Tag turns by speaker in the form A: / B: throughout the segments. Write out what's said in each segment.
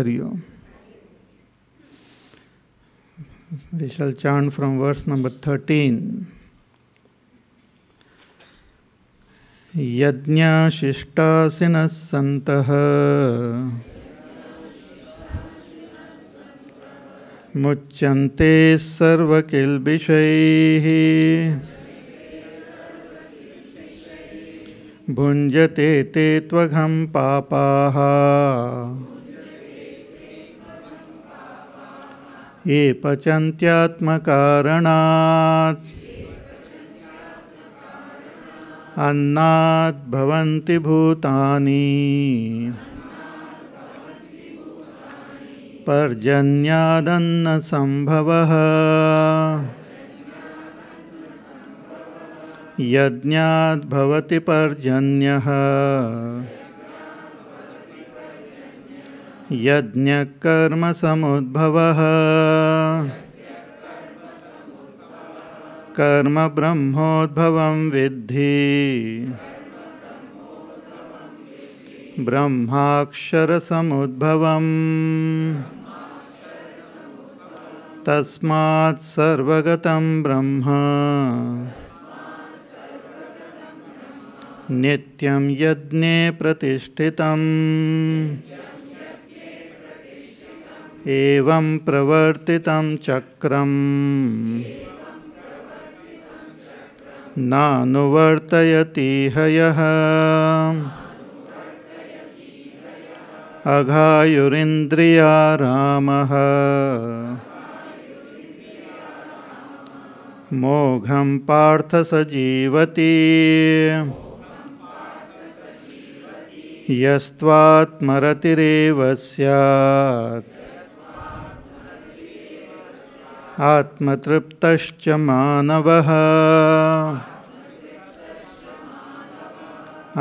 A: Hariom Vishal Chand from verse number thirteen 13 यज्ञशिष्टासिनः सन्तः मुच्यन्ते सर्वकिल्बिषैः भुञ्जते ते त्वघं पापाः ये पचन्त्यात्मकारणात् अन्नात् भवन्ति भूतानि पर्जन्यादन्नसम्भवः यज्ञाद्भवति पर्जन्यः यज्ञकर्मसमुद्भवः कर्म ब्रह्मोद्भव विद्धि ब्रह्माक्षर समुद्भव तस्मागत ब्रह्म नित्यं यज्ञे प्रतिष्ठितम् एवं प्रवर्तितं चक्रम् नानुवर्तयति हयः अघायुरिन्द्रिया रामः मोघं पार्थ स जीवति यस्त्वात्मरतिरेव स्यात् आत्मतृप्तश्च मानवः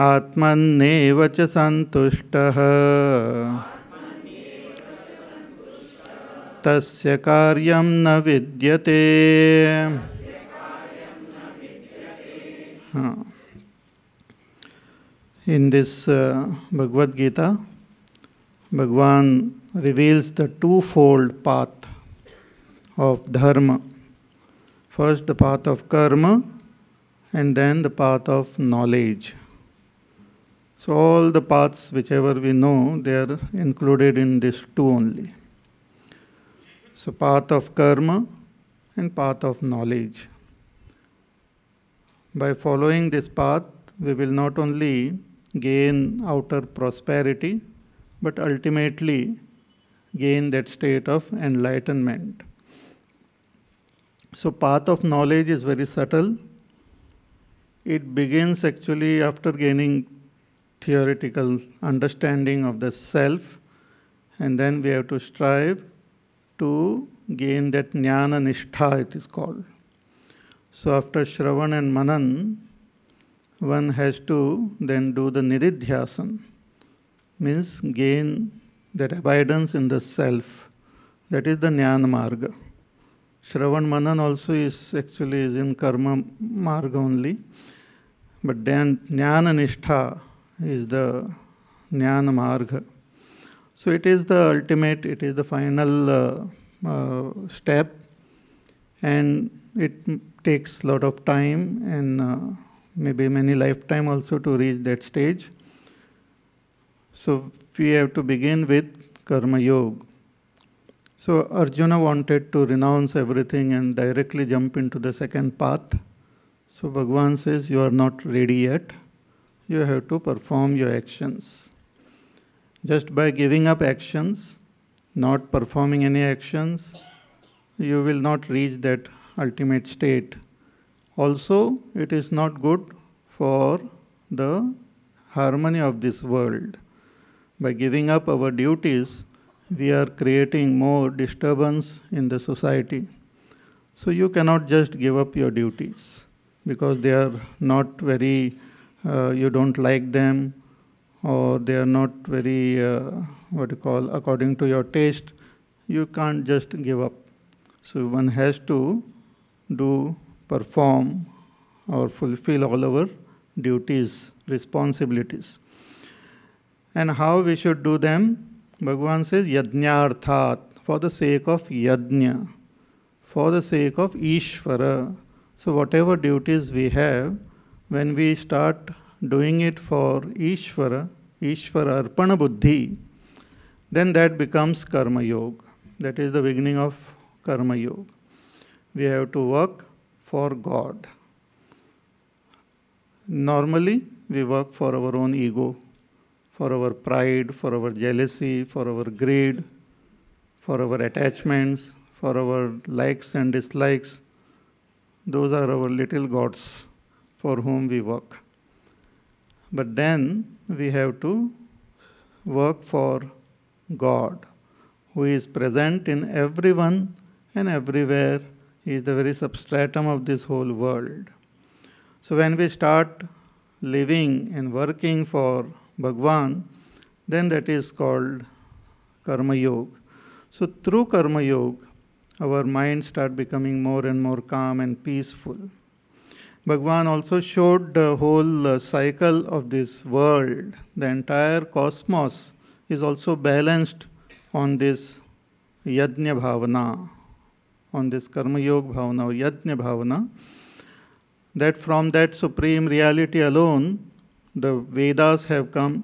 A: आत्मन्नेव च सन्तुष्टः तस्य कार्यं न विद्यते हाँ. In this uh, Bhagavad Gita, Bhagwan reveals the twofold path of dharma. First, the path of karma, and then the path of knowledge. So, all the paths, whichever we know, they are included in this two only. So, path of karma and path of knowledge. By following this path, we will not only gain outer prosperity, but ultimately gain that state of enlightenment. So path of knowledge is very subtle. It begins actually after gaining theoretical understanding of the self and then we have to strive to gain that jnana nishtha it is called. So after Shravan and Manan, one has to then do the Niridhyasana, means gain that abidance in the self. That is the Jnana Marga. Shravan Manan also is actually is in karma marg only. But then Jnana Nishtha is the Jnana Marga. So it is the ultimate, it is the final uh, uh, step, and it takes a lot of time and uh, maybe many lifetime also to reach that stage. So we have to begin with karma yoga. So Arjuna wanted to renounce everything and directly jump into the second path. So Bhagwan says, You are not ready yet. You have to perform your actions. Just by giving up actions, not performing any actions, you will not reach that ultimate state. Also, it is not good for the harmony of this world. By giving up our duties, we are creating more disturbance in the society. So you cannot just give up your duties because they are not very, uh, you don't like them, or they are not very, uh, what you call, according to your taste. You can't just give up. So one has to do, perform, or fulfill all our duties, responsibilities. And how we should do them? भगवान से यज्ञार्थात for the sake of यज्ञ for the sake of Ishwar so whatever duties we have when we start doing it for Ishwar Ishwar अर्पण बुद्धि then that becomes कर्मयोग that is the beginning of कर्मयोग we have to work for God normally we work for our own ego for our pride, for our jealousy, for our greed, for our attachments, for our likes and dislikes. Those are our little gods for whom we work. But then we have to work for God, who is present in everyone and everywhere, he is the very substratum of this whole world. So when we start living and working for Bhagwan, then that is called Karma Yoga. So through Karma Yoga, our minds start becoming more and more calm and peaceful. Bhagwan also showed the whole uh, cycle of this world. The entire cosmos is also balanced on this Yajna Bhavana, on this Karma Yoga Bhavana or Yajna Bhavana, that from that supreme reality alone, the Vedas have come,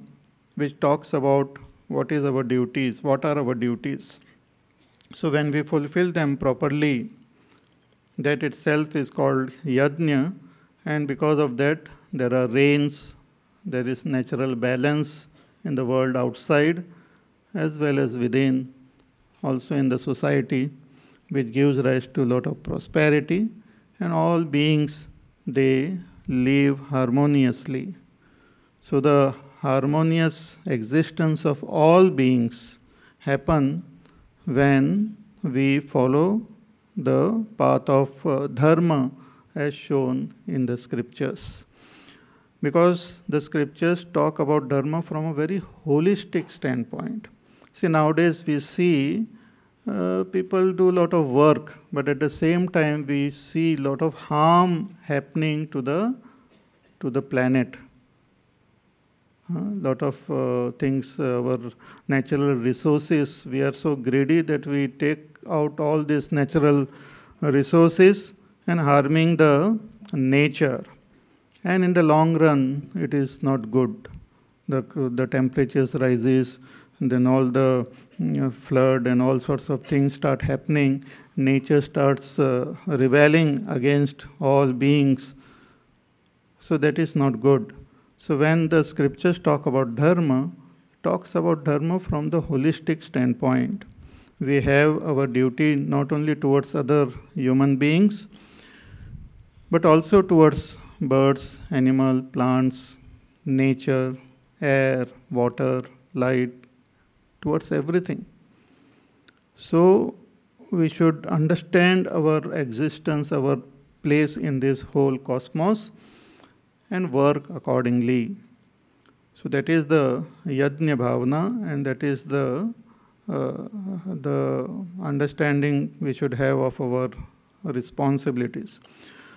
A: which talks about what is our duties, what are our duties. So when we fulfill them properly, that itself is called yajna, and because of that, there are rains, there is natural balance in the world outside as well as within, also in the society, which gives rise to a lot of prosperity, and all beings they live harmoniously. So the harmonious existence of all beings happen when we follow the path of uh, dharma as shown in the scriptures. Because the scriptures talk about dharma from a very holistic standpoint. See, nowadays we see uh, people do a lot of work, but at the same time we see a lot of harm happening to the to the planet a lot of uh, things, uh, our natural resources, we are so greedy that we take out all these natural resources and harming the nature. And in the long run, it is not good. The, the temperatures rises, then all the you know, flood and all sorts of things start happening. Nature starts uh, rebelling against all beings. So that is not good. So when the scriptures talk about dharma, talks about dharma from the holistic standpoint. We have our duty not only towards other human beings, but also towards birds, animal, plants, nature, air, water, light, towards everything. So we should understand our existence, our place in this whole cosmos and work accordingly. So that is the yajna bhavana, and that is the uh, the understanding we should have of our responsibilities.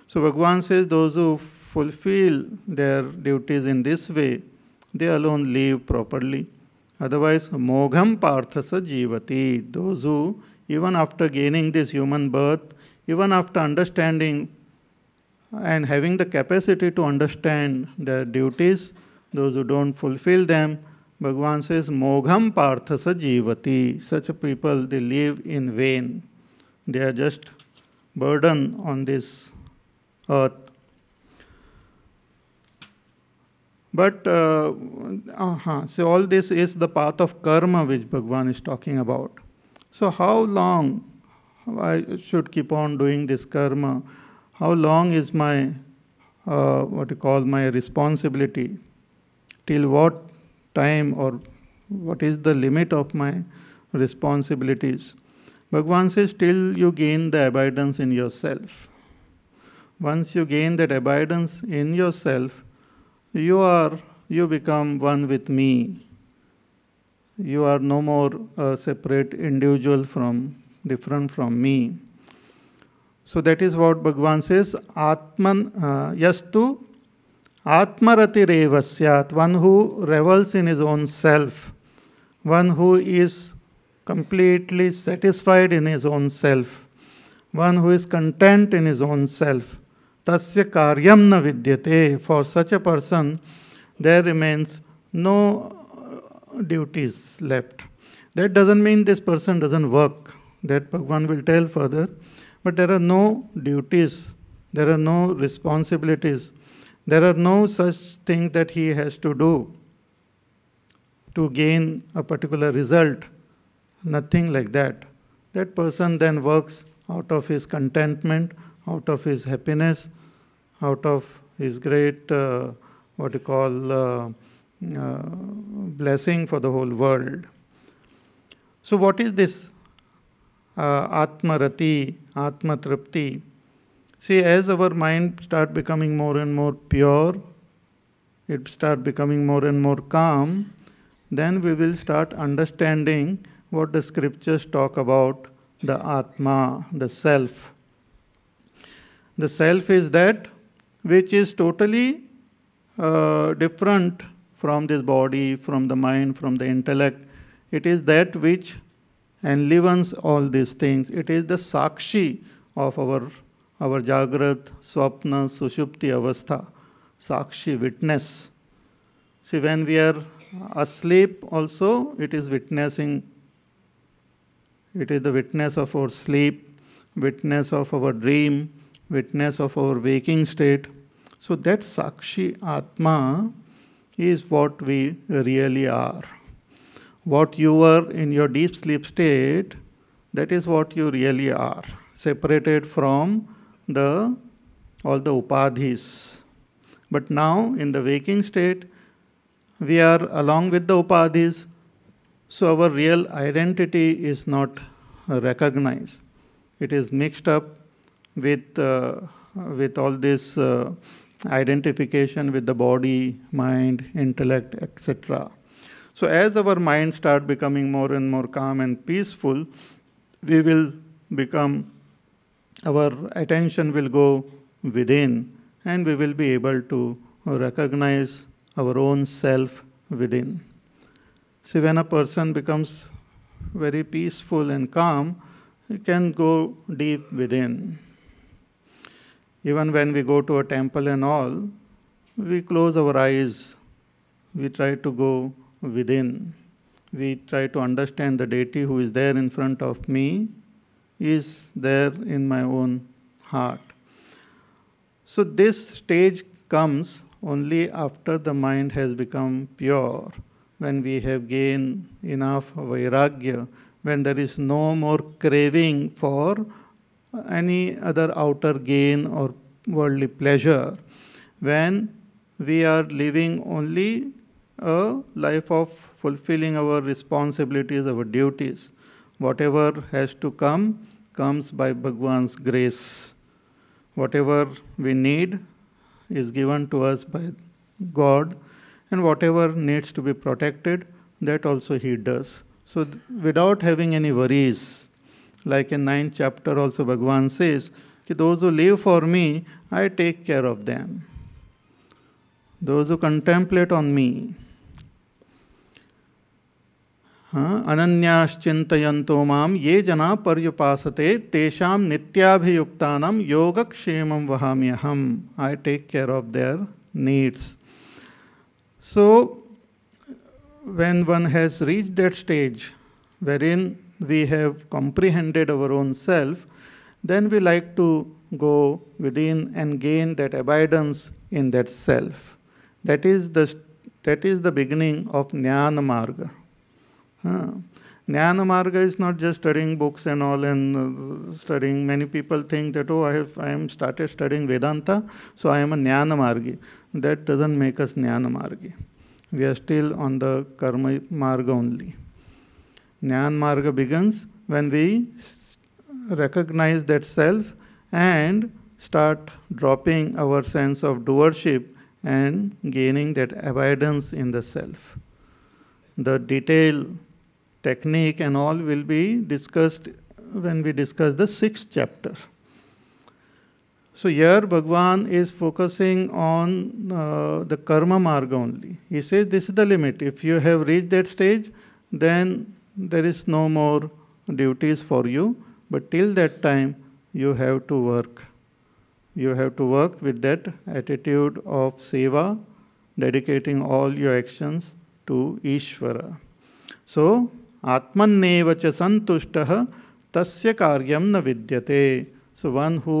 A: So Bhagwan says those who fulfill their duties in this way, they alone live properly. Otherwise, mogham parthasa jivati. Those who, even after gaining this human birth, even after understanding and having the capacity to understand their duties, those who don't fulfill them, Bhagavan says, Mogham Partha Sajivati. Such people, they live in vain. They are just burden on this earth. But, uh, uh-huh. so all this is the path of karma which Bhagavan is talking about. So, how long I should keep on doing this karma? how long is my, uh, what you call my responsibility? Till what time or what is the limit of my responsibilities? Bhagwan says, till you gain the abidance in yourself. Once you gain that abidance in yourself, you are you become one with me. You are no more a separate individual from different from me. So that is what Bhagavan says, Atman uh, Yastu Atmaratireva Revasyat, one who revels in his own self, one who is completely satisfied in his own self, one who is content in his own self. Tasya karyam na vidyate. For such a person, there remains no uh, duties left. That doesn't mean this person doesn't work. That Bhagwan will tell further. But there are no duties, there are no responsibilities, there are no such things that he has to do to gain a particular result. Nothing like that. That person then works out of his contentment, out of his happiness, out of his great, uh, what you call, uh, uh, blessing for the whole world. So, what is this uh, Atmarati Atma Tripti. See, as our mind start becoming more and more pure, it start becoming more and more calm, then we will start understanding what the scriptures talk about the Atma, the Self. The Self is that which is totally uh, different from this body, from the mind, from the intellect. It is that which and leavens all these things. It is the sakshi of our, our Jagrat, Swapna, Sushupti Avastha, sakshi, witness. See, when we are asleep, also it is witnessing. It is the witness of our sleep, witness of our dream, witness of our waking state. So that sakshi atma is what we really are what you were in your deep sleep state, that is what you really are, separated from the all the upadhis. But now in the waking state, we are along with the upadhis, so our real identity is not recognized. It is mixed up with uh, with all this uh, identification with the body, mind, intellect, etc. So as our minds start becoming more and more calm and peaceful, we will become, our attention will go within and we will be able to recognize our own self within. See, when a person becomes very peaceful and calm, he can go deep within. Even when we go to a temple and all, we close our eyes, we try to go within. We try to understand the deity who is there in front of me is there in my own heart. So, this stage comes only after the mind has become pure, when we have gained enough vairagya, when there is no more craving for any other outer gain or worldly pleasure, when we are living only a life of fulfilling our responsibilities, our duties. Whatever has to come, comes by Bhagwan's grace. Whatever we need is given to us by God, and whatever needs to be protected, that also He does. So, th- without having any worries, like in ninth chapter, also Bhagwan says, those who live for me, I take care of them. Those who contemplate on me, हाँ अनन्याश्चितो माम ये जना पर्युपासते तेषा नित्याभियुक्ता योगक्षेम वहाम्य हम I take care of their needs so when one has reach that stage wherein we have comprehended our own self then we like to go within and gain that abidance in that self that is that is the beginning of gyan marg Huh? Jnana Marga is not just studying books and all and uh, studying. Many people think that, oh, I have I am started studying Vedanta, so I am a Jnana Margi. That doesn't make us Jnana Margi. We are still on the Karma Marga only. Jnana Marga begins when we recognize that self and start dropping our sense of doership and gaining that abidance in the self. The detail technique and all will be discussed when we discuss the sixth chapter. So here Bhagwan is focusing on uh, the karma marga only. He says this is the limit. If you have reached that stage, then there is no more duties for you. But till that time, you have to work. You have to work with that attitude of seva, dedicating all your actions to Ishvara. So आत्मनव संतुष्ट तस्य कार्य न विद्यते so one who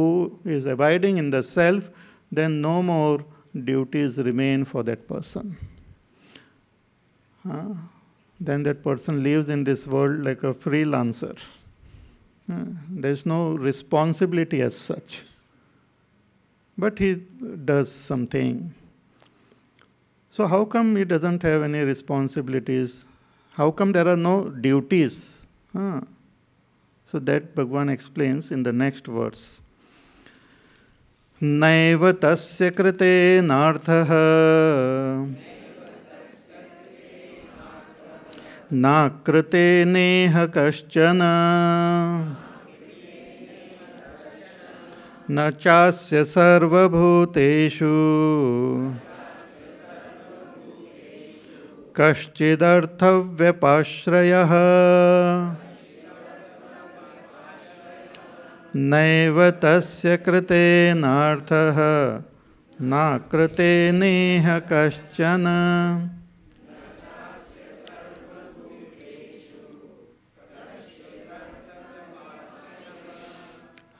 A: is abiding in the self then no more duties remain for that person then that person lives in this world like a free lancer there is no responsibility as such but he does something so how come he doesn't have any responsibilities How come there are no duties? Huh. So that Bhagwan explains in the next verse. नैव तस्य कृते नार्थः नाकृते नेह कश्चन न चास्य सर्वभूतेषु कश्चिदर्थव्यपाश्रय नते नाकृते नेह कशन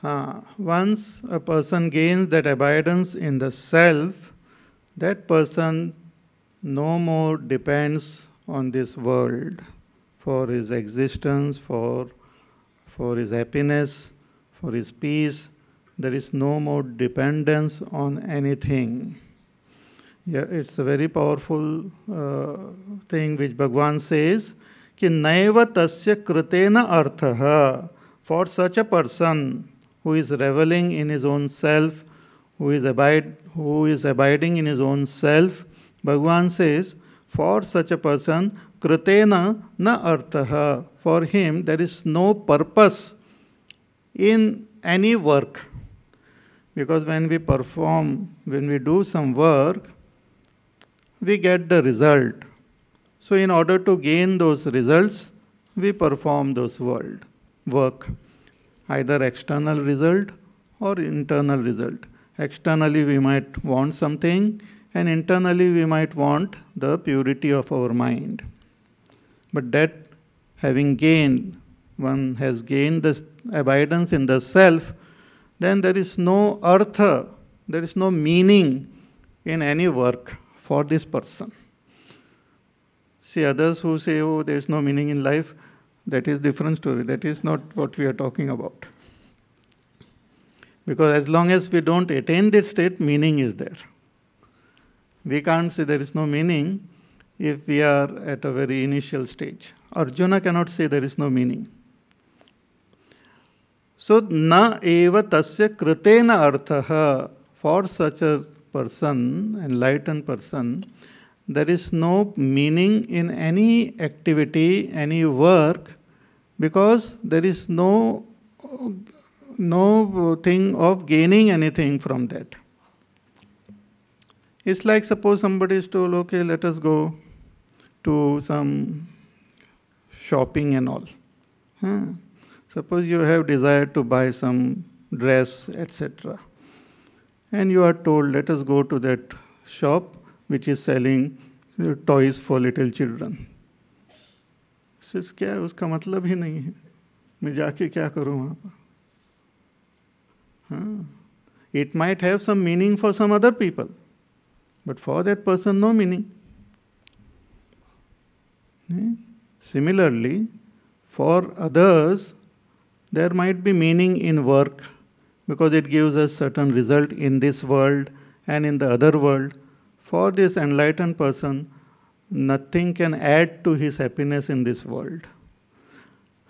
A: हाँ once a person gains that abidance in the self that person no more depends on this world for his existence, for, for his happiness, for his peace. There is no more dependence on anything. Yeah, it's a very powerful uh, thing which Bhagwan says, कि नैव तस्य कृतेन अर्थः For such a person who is reveling in his own self, who is, abide, who is abiding in his own self, Bhagwan says, for such a person, kritena na artaha. For him, there is no purpose in any work. Because when we perform, when we do some work, we get the result. So, in order to gain those results, we perform those world work, either external result or internal result. Externally, we might want something, and internally we might want the purity of our mind. But that having gained, one has gained the abidance in the self, then there is no artha, there is no meaning in any work for this person. See, others who say, oh, there is no meaning in life, that is different story. That is not what we are talking about. Because as long as we don't attain that state, meaning is there. We can't say there is no meaning if we are at a very initial stage. Arjuna cannot say there is no meaning. So, na eva tasya kritena arthaha. For such a person, enlightened person, there is no meaning in any activity, any work, because there is no no thing of gaining anything from that. It's like suppose somebody is told, okay, let us go to some shopping and all. Huh? Suppose you have desire to buy some dress, etc. And you are told, let us go to that shop which is selling toys for little children. सिर्फ क्या है उसका मतलब ही नहीं है मैं जाके क्या करूँ वहाँ पर it might have some meaning for some other people but for that person, no meaning. Hmm? Similarly, for others, there might be meaning in work because it gives a certain result in this world and in the other world. For this enlightened person, nothing can add to his happiness in this world.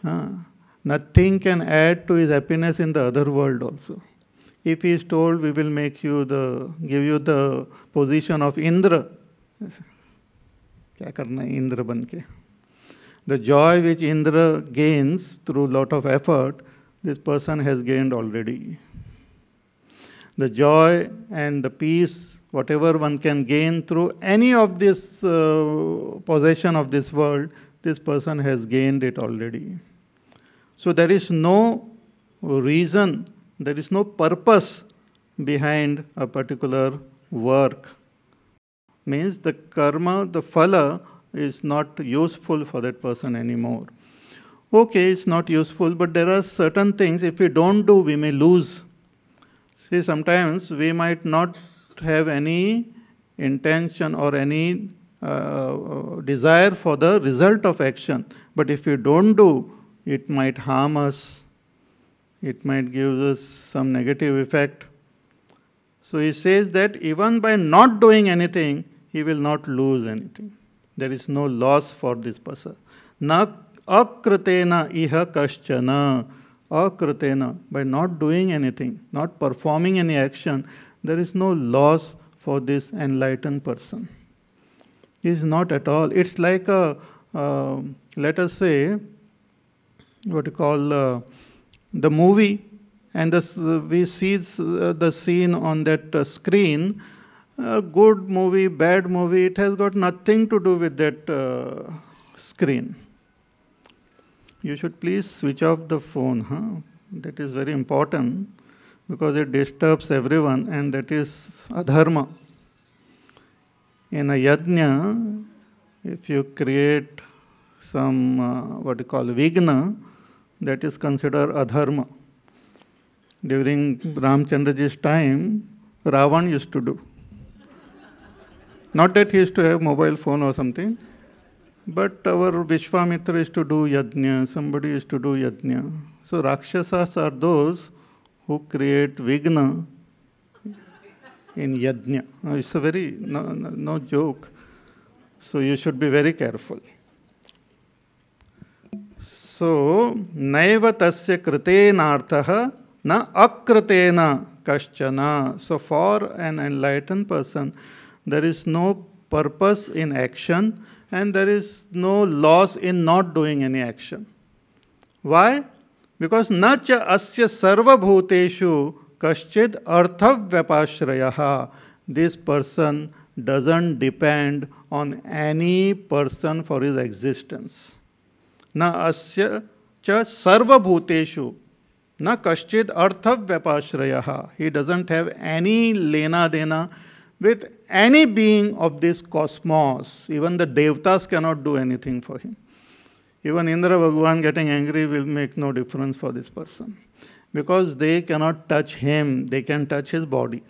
A: Huh? Nothing can add to his happiness in the other world also. If he is told, we will make you the, give you the position of Indra. क्या करना है इंद्र बन के the joy which Indra gains through lot of effort this person the joy and the peace, whatever one can gain through any of this uh, possession of this world, this person has gained it already. So there is no reason there is no purpose behind a particular work. Means the karma, the phala, is not useful for that person anymore. Okay, it's not useful, but there are certain things if we don't do, we may lose. See, sometimes we might not have any intention or any uh, uh desire for the result of action, but if we don't do, it might harm us it might give us some negative effect. So he says that even by not doing anything, he will not lose anything. There is no loss for this person. Na akritena iha kaschana. Akritena, by not doing anything, not performing any action, there is no loss for this enlightened person. It is not at all. It's like a, uh, let us say, what you call, uh, the movie, and the, we see the scene on that uh, screen. A good movie, bad movie, it has got nothing to do with that uh, screen. You should please switch off the phone. Huh? That is very important because it disturbs everyone, and that is adharma. In a yajna, if you create some uh, what you call vigna, that is considered adharma. During hmm. Ramchandraji's time, Ravan used to do. Not that he used to have mobile phone or something, but our Vishwamitra used to do yajna, somebody used to do yajna. So Rakshasas are those who create vigna in yajna. It's a very, no, no, no joke. So you should be very careful. So नैव तस्य कृतेनार्थः न अकृतेन कश्चन so for an enlighten person there is no purpose in action and there is no loss in not doing any action why because न च अस्य सर्वभूतेषु अर्थव्यपाश्रय this person doesn't depend on any person for his existence न अस्य च सर्वभूतेषु न कश्चित He doesn't have any लेना देना with any being of this cosmos. Even the devtas cannot do anything for him. Even Indra Bhagavan getting angry will make no difference for this person because they cannot touch him, they can touch his body.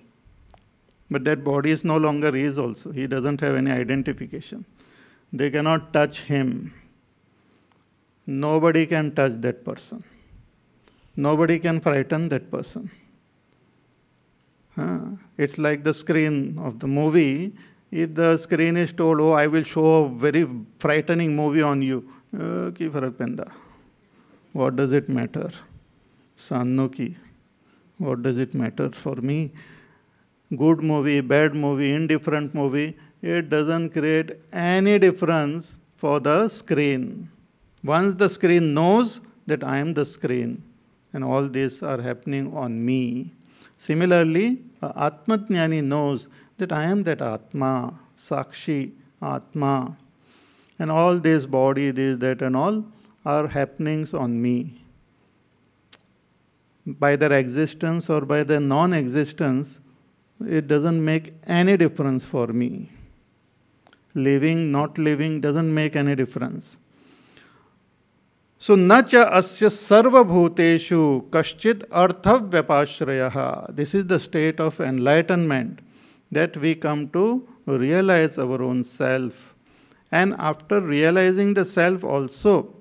A: But that body is no longer his also. He doesn't have any identification. They cannot touch him. Nobody can touch that person. Nobody can frighten that person. Huh? It's like the screen of the movie. If the screen is told, oh, I will show a very frightening movie on you, okay, uh, farak What does it matter? Sanno ki. What does it matter for me? Good movie, bad movie, indifferent movie, it doesn't create any difference for the screen. Once the screen knows that I am the screen, and all these are happening on me. Similarly, Atmatjnani knows that I am that Atma, Sakshi, Atma, and all this body, this, that, and all are happenings on me. By their existence or by their non existence, it doesn't make any difference for me. Living, not living doesn't make any difference. So सो न च अस्य सर्वभूतेषु कश्चित अर्थव्यपाश्रय This is the state of enlightenment that we come to realize our own self. And after realizing the self, also,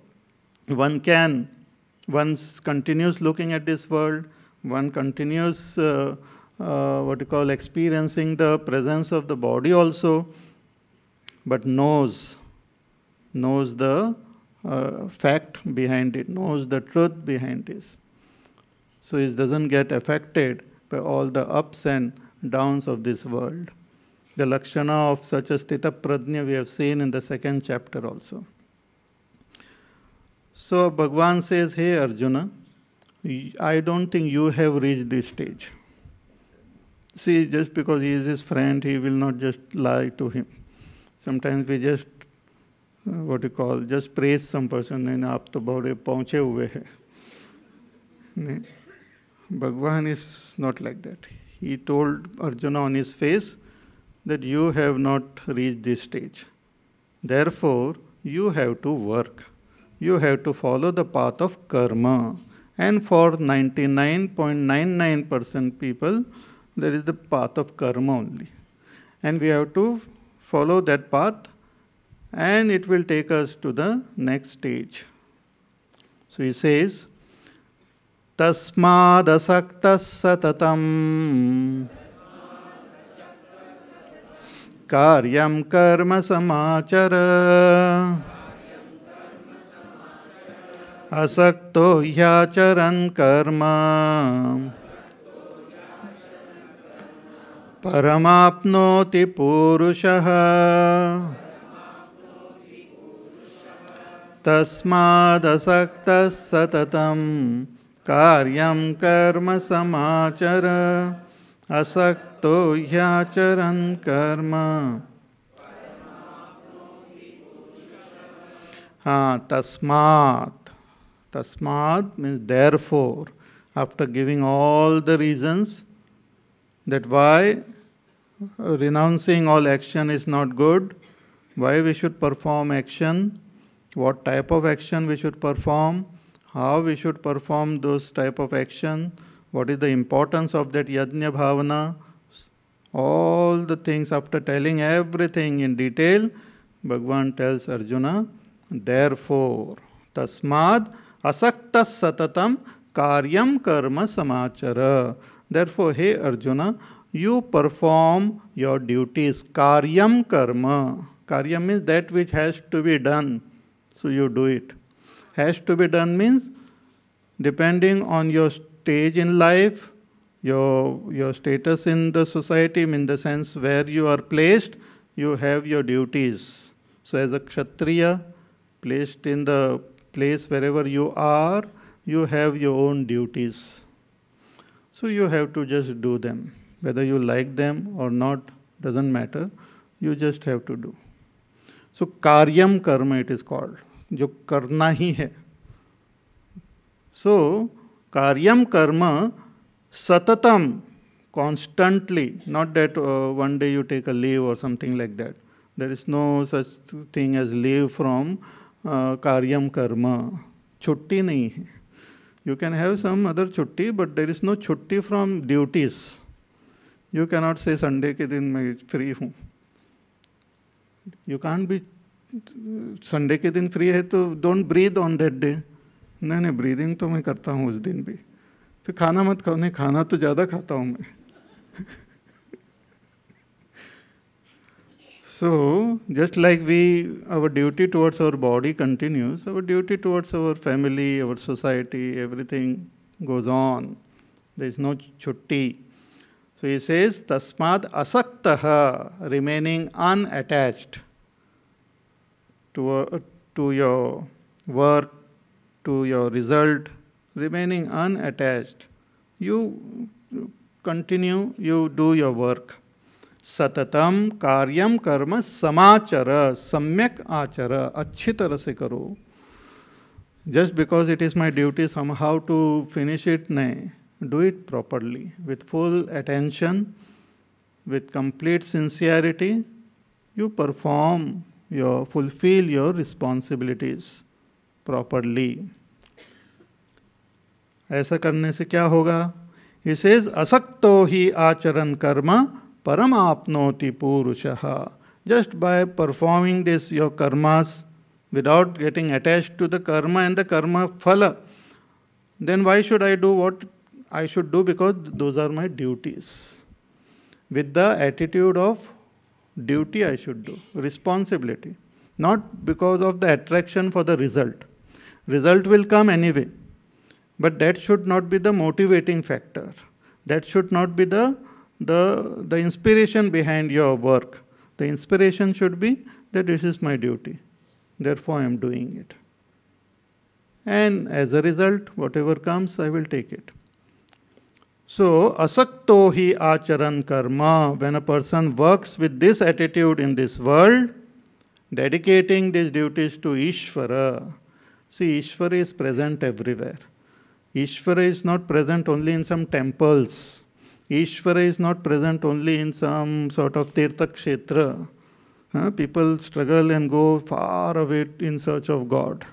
A: one can, one continues looking at this world, one continues, uh, uh, what we call, experiencing the presence of the body also, but knows, knows the uh, fact behind it, knows the truth behind this. So it doesn't get affected by all the ups and downs of this world. The lakshana of such a sthita pradnya we have seen in the second chapter also. So Bhagwan says, Hey Arjuna, I don't think you have reached this stage. See, just because he is his friend, he will not just lie to him. Sometimes we just what you call, just praise some person and आप तो बड़े पहुँचे हुए हैं नहीं Bhagwan is not like that. He told Arjuna on his face that you have not reached this stage. Therefore, you have to work. You have to follow the path of karma. And for 99.99% people, there is the path of karma only. And we have to follow that path and it will take us to the next stage. So he says, Tasmadasaktas satatam karyam karma samachara asakto hyacharan karma paramapnoti purusha." तस्मादसक्त सततम कार्यम कर्म समाचर असक्तो ह्याचरण कर्म हाँ तस्मात तस्मात means therefore after giving all the reasons that why renouncing all action is not good why we should perform action what type of action we should perform, how we should perform those type of action, what is the importance of that yajna bhavana, all the things after telling everything in detail, Bhagwan tells Arjuna, therefore, tasmad asaktas satatam karyam karma samachara. Therefore, hey Arjuna, you perform your duties. Karyam karma. Karyam means that which has to be done. So you do it. Has to be done means depending on your stage in life, your, your status in the society, in the sense where you are placed, you have your duties. So as a Kshatriya, placed in the place wherever you are, you have your own duties. So you have to just do them. Whether you like them or not, doesn't matter. You just have to do. So karyam karma it is called. जो करना ही है सो so, कार्यम कर्म सततम constantly not that one day you take a leave और something like that there is no such thing as leave from कार्यम कर्म छुट्टी नहीं है you can have some other छुट्टी बट देर इज नो छुट्टी from duties you cannot say Sunday के दिन मैं फ्री हूँ यू कैन बी संडे के दिन फ्री है तो don't breathe on that day नहीं नहीं ब्रीदिंग तो मैं करता हूँ उस दिन भी फिर खाना मत खाओ नहीं खाना तो ज़्यादा खाता हूँ मैं so just like we our duty towards our body continues our duty towards our family our society everything goes on the is no छुट्टी सो इस तस्मात असक्त remaining unattached to, uh, to your work, to your result, remaining unattached. You continue, you do your work. सततम कार्यम कर्म समाचर सम्यक आचर अच्छी तरह से करो just because it is my duty somehow to finish it नहीं do it properly with full attention with complete sincerity you perform your fulfill your responsibilities properly ऐसा करने से क्या होगा इसे असक्तो ही आचरण कर्म परम आपनोति पुरुष just by performing this your karmas without getting attached to the karma and the karma phala, then why should I do what I should do? Because those are my duties. With the attitude of duty I should do, responsibility, not because of the attraction for the result. Result will come anyway, but that should not be the motivating factor. That should not be the, the, the inspiration behind your work. The inspiration should be that this is my duty, therefore I am doing it. And as a result, whatever comes, I will take it. So, asakto hi acharan karma. When a person works with this attitude in this world, dedicating these duties to Ishvara, see, Ishvara is present everywhere. Ishvara is not present only in some temples. Ishvara is not present only in some sort of Tirthakshetra. Huh? People struggle and go far away in search of God.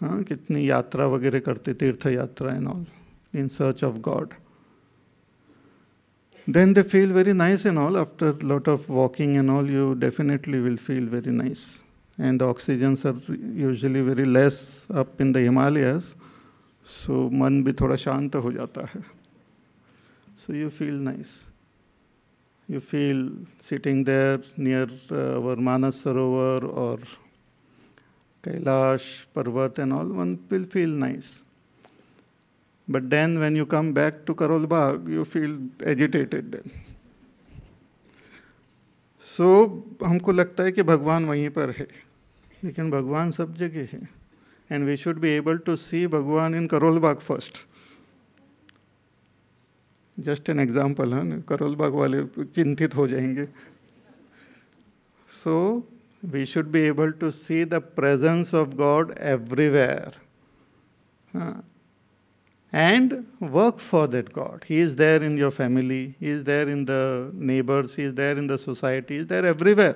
A: Huh? कितनी yatra, वगैरह करते तीर्थ यात्रा and all in search of then they feel very nice and all. After a lot of walking and all, you definitely will feel very nice. And the oxygens are usually very less up in the Himalayas, so man भी thoda शांत ho jata hai. So you feel nice. You feel sitting there near uh, our Manas Sarovar or Kailash Parvat and all, one will feel nice. But then when you come back to Karol Bagh, you feel agitated then. So so, हमको लगता है कि भगवान वहीं पर है लेकिन भगवान सब जगह है and we should be able to see भगवान in Karol Bagh first just an example है करोल बाग वाले चिंतित हो जाएंगे so we should be able to see the presence of God everywhere हाँ and work for that God. He is there in your family, He is there in the neighbors, He is there in the society, He is there everywhere.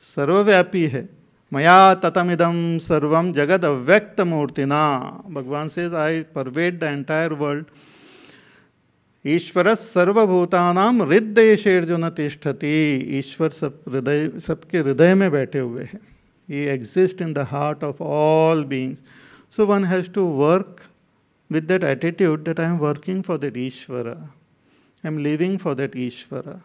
A: सर्वव्यापी है मया ततमिदम sarvam जगत avyakta murtina. भगवान says, I pervade the entire world. ईश्वर सर्वभूतानाम हृदय शेर्जुन तिष्ठति ईश्वर सब हृदय सबके हृदय में बैठे हुए हैं ये exist in the heart of all beings so one has to work with that attitude that I am working for that Ishvara. I am living for that Ishvara.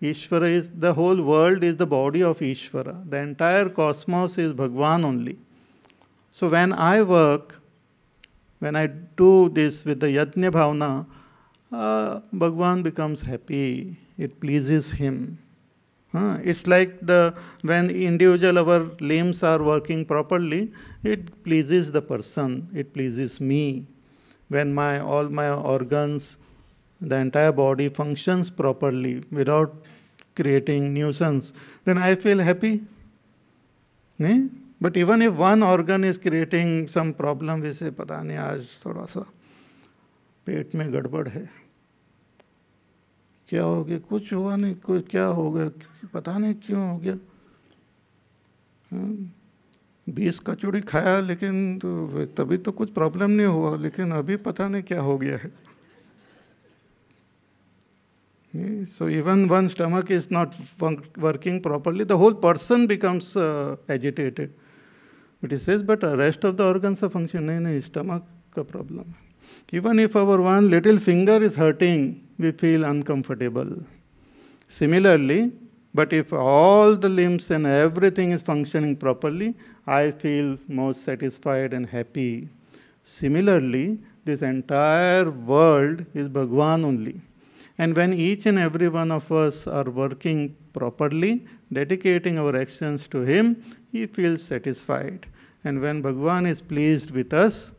A: Ishvara is the whole world is the body of Ishvara. The entire cosmos is Bhagwan only. So when I work, when I do this with the Yajna Bhavana, uh, Bhagwan becomes happy. It pleases him. Huh? It's like the when individual our limbs are working properly, it pleases the person. It pleases me. when my all my organs the entire body functions properly without creating nuisance then i feel happy ne? but even if one organ is creating some problem we say pata nahi aaj thoda sa पेट में गड़बड़ है क्या हो गया कुछ हुआ नहीं कुछ क्या हो गया पता नहीं क्यों हो गया बीस कचौड़ी खाया लेकिन तो तभी तो कुछ प्रॉब्लम नहीं हुआ लेकिन अभी पता नहीं क्या हो गया है so even one stomach is not working properly the whole person becomes agitated it is is but rest of the organ of function नहीं नहीं स्टमक का प्रॉब्लम है even if our one little finger is hurting we feel uncomfortable similarly but if all the limbs and everything is functioning properly I feel most satisfied and happy. Similarly, this entire world is Bhagwan only. And when each and every one of us are working properly, dedicating our actions to Him, He feels satisfied. And when Bhagwan is pleased with us,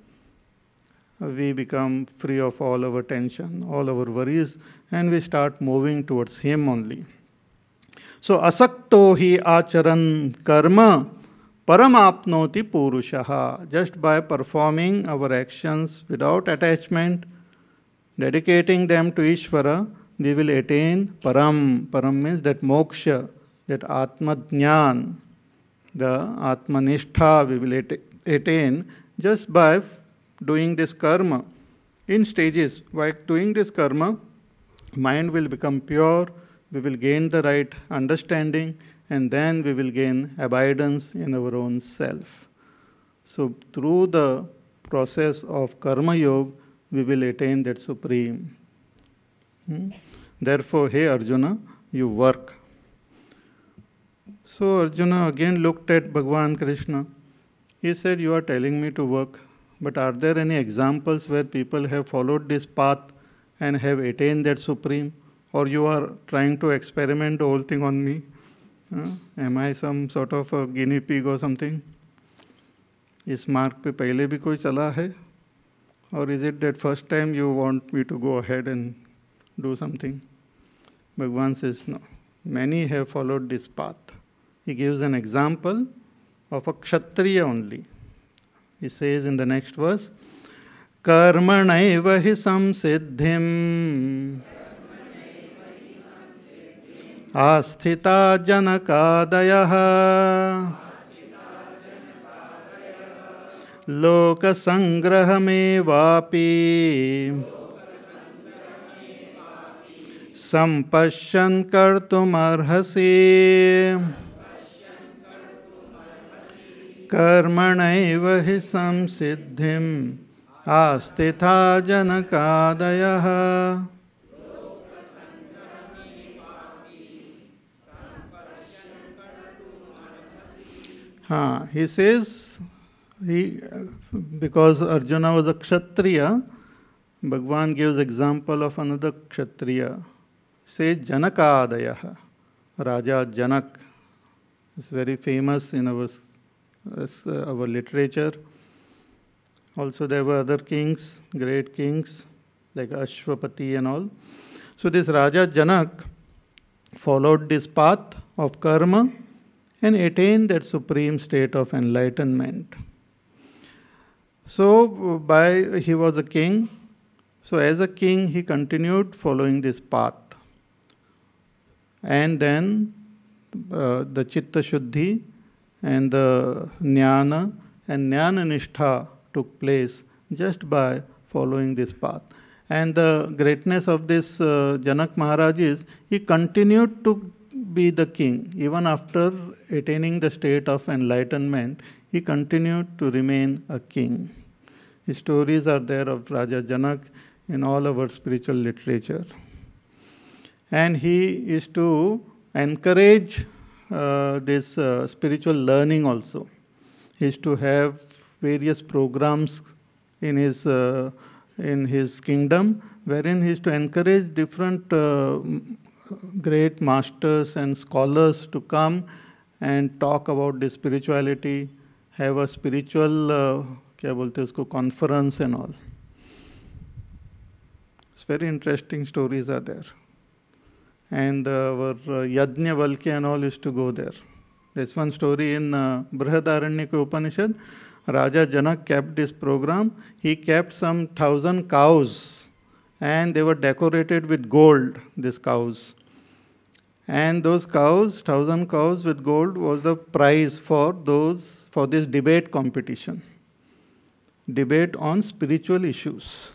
A: we become free of all our tension, all our worries, and we start moving towards Him only. So, asakto hi acharan karma paramapnoti purushaha just by performing our actions without attachment dedicating them to ishvara we will attain param param means that moksha that atmajnan the atmanishtha we will attain just by doing this karma in stages By doing this karma mind will become pure we will gain the right understanding and then we will gain abidance in our own self. So, through the process of karma yoga, we will attain that supreme. Hmm? Therefore, hey Arjuna, you work. So, Arjuna again looked at Bhagwan Krishna. He said, You are telling me to work, but are there any examples where people have followed this path and have attained that supreme? Or you are trying to experiment the whole thing on me? Hmm? Am I some sort of a guinea pig or इस मार्ग पे पहले भी कोई चला है और is it that first time you want me to go ahead and do something भगवान says no many have followed this path he gives an example of a kshatriya only he says in the next verse कर्मणैव हि संसिद्धिम् आस्थिता जनकादय लोकसङ्ग्रहमेवापि सम्पश्यन् कर्तमर्हसी कर्मण हि संसिधि आस्थिता जनकादयः हाँ he says he because Arjun was a kshatriya भगवान gives example of another kshatriya says जनकादय Raja Janak is very famous in our our literature also there were other kings great kings like Ashwapati and all so this Raja Janak followed this path of karma and attain that supreme state of enlightenment. So, by he was a king. So, as a king, he continued following this path, and then uh, the chitta shuddhi and the jnana and jnana nishtha took place just by following this path. And the greatness of this uh, Janak Maharaj is he continued to be the king. Even after attaining the state of enlightenment, he continued to remain a king. His stories are there of Raja Janak in all our spiritual literature. And he is to encourage uh, this uh, spiritual learning also. He is to have various programs in his, uh, in his kingdom wherein he is to encourage different uh, great masters and scholars to come and talk about the spirituality, have a spiritual क्या uh, conference and all. It's very interesting stories are there. and uh, our uh, and all used to go there. There's one story in uh, Brihadaranyaka Upanishad. Raja Janak kept this program. He kept some thousand cows and they were decorated with gold, these cows. And those cows, thousand cows with gold, was the prize for those for this debate competition. Debate on spiritual issues.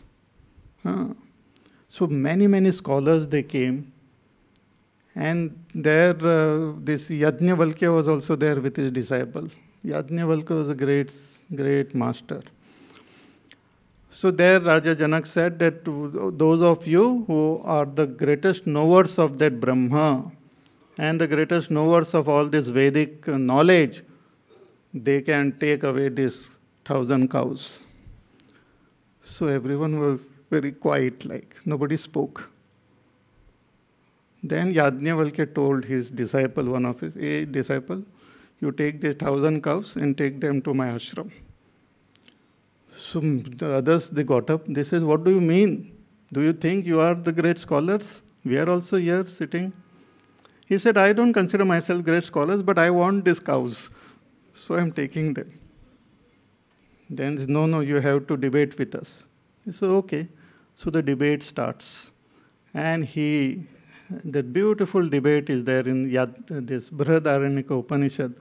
A: Huh. So many, many scholars they came. And there, uh, this Yajnavalkya was also there with his disciple. Yajnavalkya was a great, great master. So there, Raja Janak said that those of you who are the greatest knowers of that Brahma, and the greatest knowers of all this Vedic knowledge, they can take away these thousand cows. So everyone was very quiet, like nobody spoke. Then Yajnavalkya told his disciple, one of his, hey, disciple, you take the thousand cows and take them to my ashram. So the others, they got up. They said, what do you mean? Do you think you are the great scholars? We are also here sitting he said, I don't consider myself great scholars, but I want these cows, so I'm taking them. Then, no, no, you have to debate with us. He said, okay. So the debate starts. And he, that beautiful debate is there in Yad, this Brihadaranyaka Upanishad.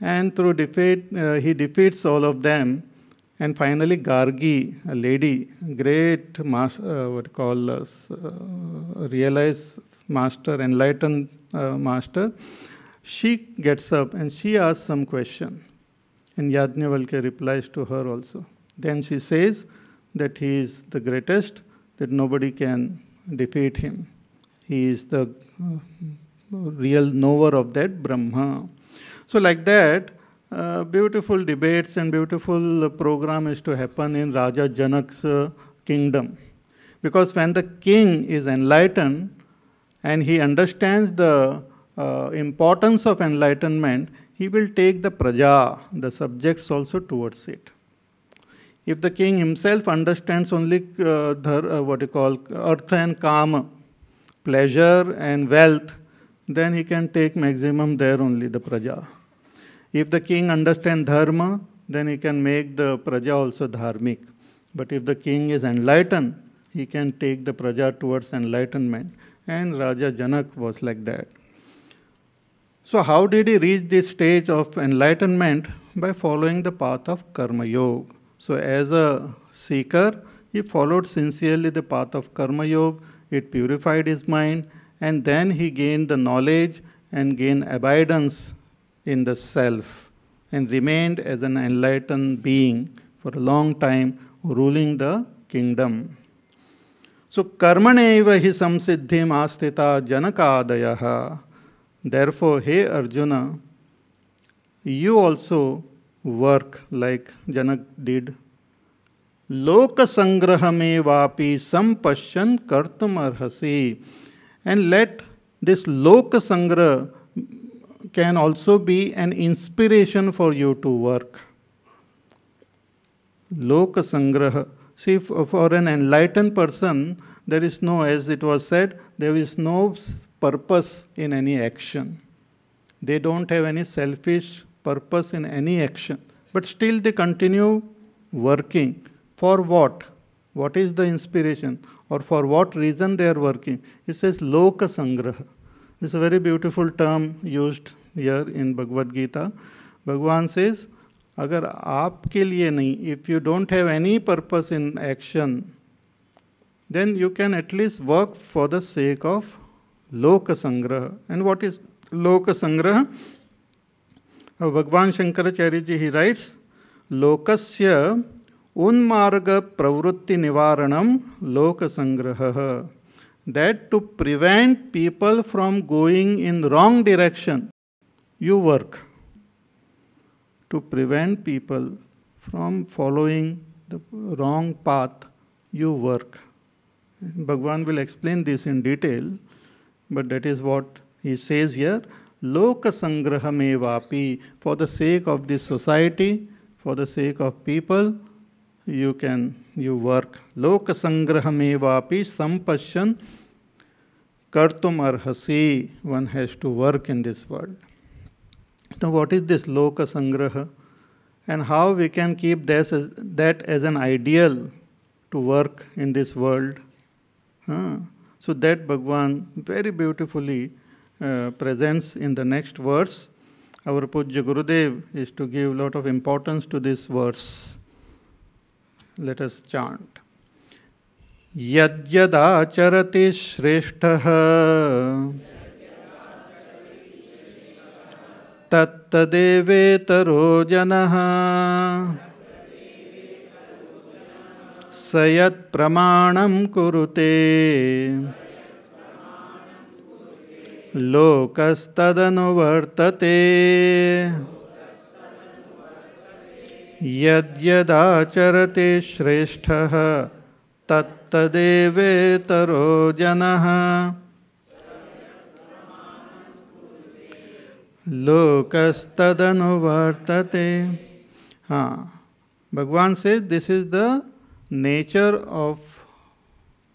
A: And through defeat, uh, he defeats all of them. And finally, Gargi, a lady, great mas- uh, what call us, uh, uh realized master, enlightened uh, master, she gets up and she asks some question. And Yajnavalkya replies to her also. Then she says that he is the greatest, that nobody can defeat him. He is the uh, real knower of that Brahma. So, like that, uh, beautiful debates and beautiful program is to happen in Raja Janak's uh, kingdom. Because when the king is enlightened, and he understands the uh, importance of enlightenment, he will take the praja, the subjects also towards it. If the king himself understands only uh, the, uh, what you call earth and kama, pleasure and wealth, then he can take maximum there only, the praja. If the king understands dharma, then he can make the praja also dharmic. But if the king is enlightened, he can take the praja towards enlightenment and Raja Janak was like that. So, how did he reach this stage of enlightenment? By following the path of Karma Yoga. So, as a seeker, he followed sincerely the path of Karma Yoga, it purified his mind, and then he gained the knowledge and gained abidance in the self and remained as an enlightened being for a long time, ruling the kingdom. So कर्मण ही संसिद्धि आस्थिता जनकादय therefore हे Arjun you also work like Janak did लोकसंग्रह में वापी संपश्यन कर्तमर्हसी एंड लेट दिस लोकसंग्रह can also be an inspiration for you to work लोकसंग्रह See, for an enlightened person, there is no, as it was said, there is no purpose in any action. They don't have any selfish purpose in any action. But still they continue working. For what? What is the inspiration? Or for what reason they are working? It says loka sangraha. It's a very beautiful term used here in Bhagavad Gita. Bhagavan says, अगर आपके लिए नहीं if you don't have any purpose in action then you can at least work for the sake of लोक संग्रह and what is लोक संग्रह भगवान शंकराचार्य जी ही rights लोकस्य उन्मार्ग प्रवृत्ति निवारण लोक संग्रह that to prevent people from going in wrong direction you work to prevent people from following the wrong path, you work. Bhagwan will explain this in detail, but that is what he says here. Loka sangraha vapi. for the sake of this society, for the sake of people, you can you work. Loka sangraha mevapi sampashyan kartum arhasi. One has to work in this world. Now, what is this loka sangraha, and how we can keep this as, that as an ideal to work in this world? Huh? So that Bhagwan very beautifully uh, presents in the next verse. Our Pujya Gurudev is to give lot of importance to this verse. Let us chant. यद्यदाचरति श्रेष्ठः तत्तदेवेतरो जनः स यत्प्रमाणं कुरुते लोकस्तदनुवर्तते यद्यदाचरति श्रेष्ठः तत्तदेवेतरो जनः लोकस्तदनुवर्तते हाँ भगवान says this is the nature of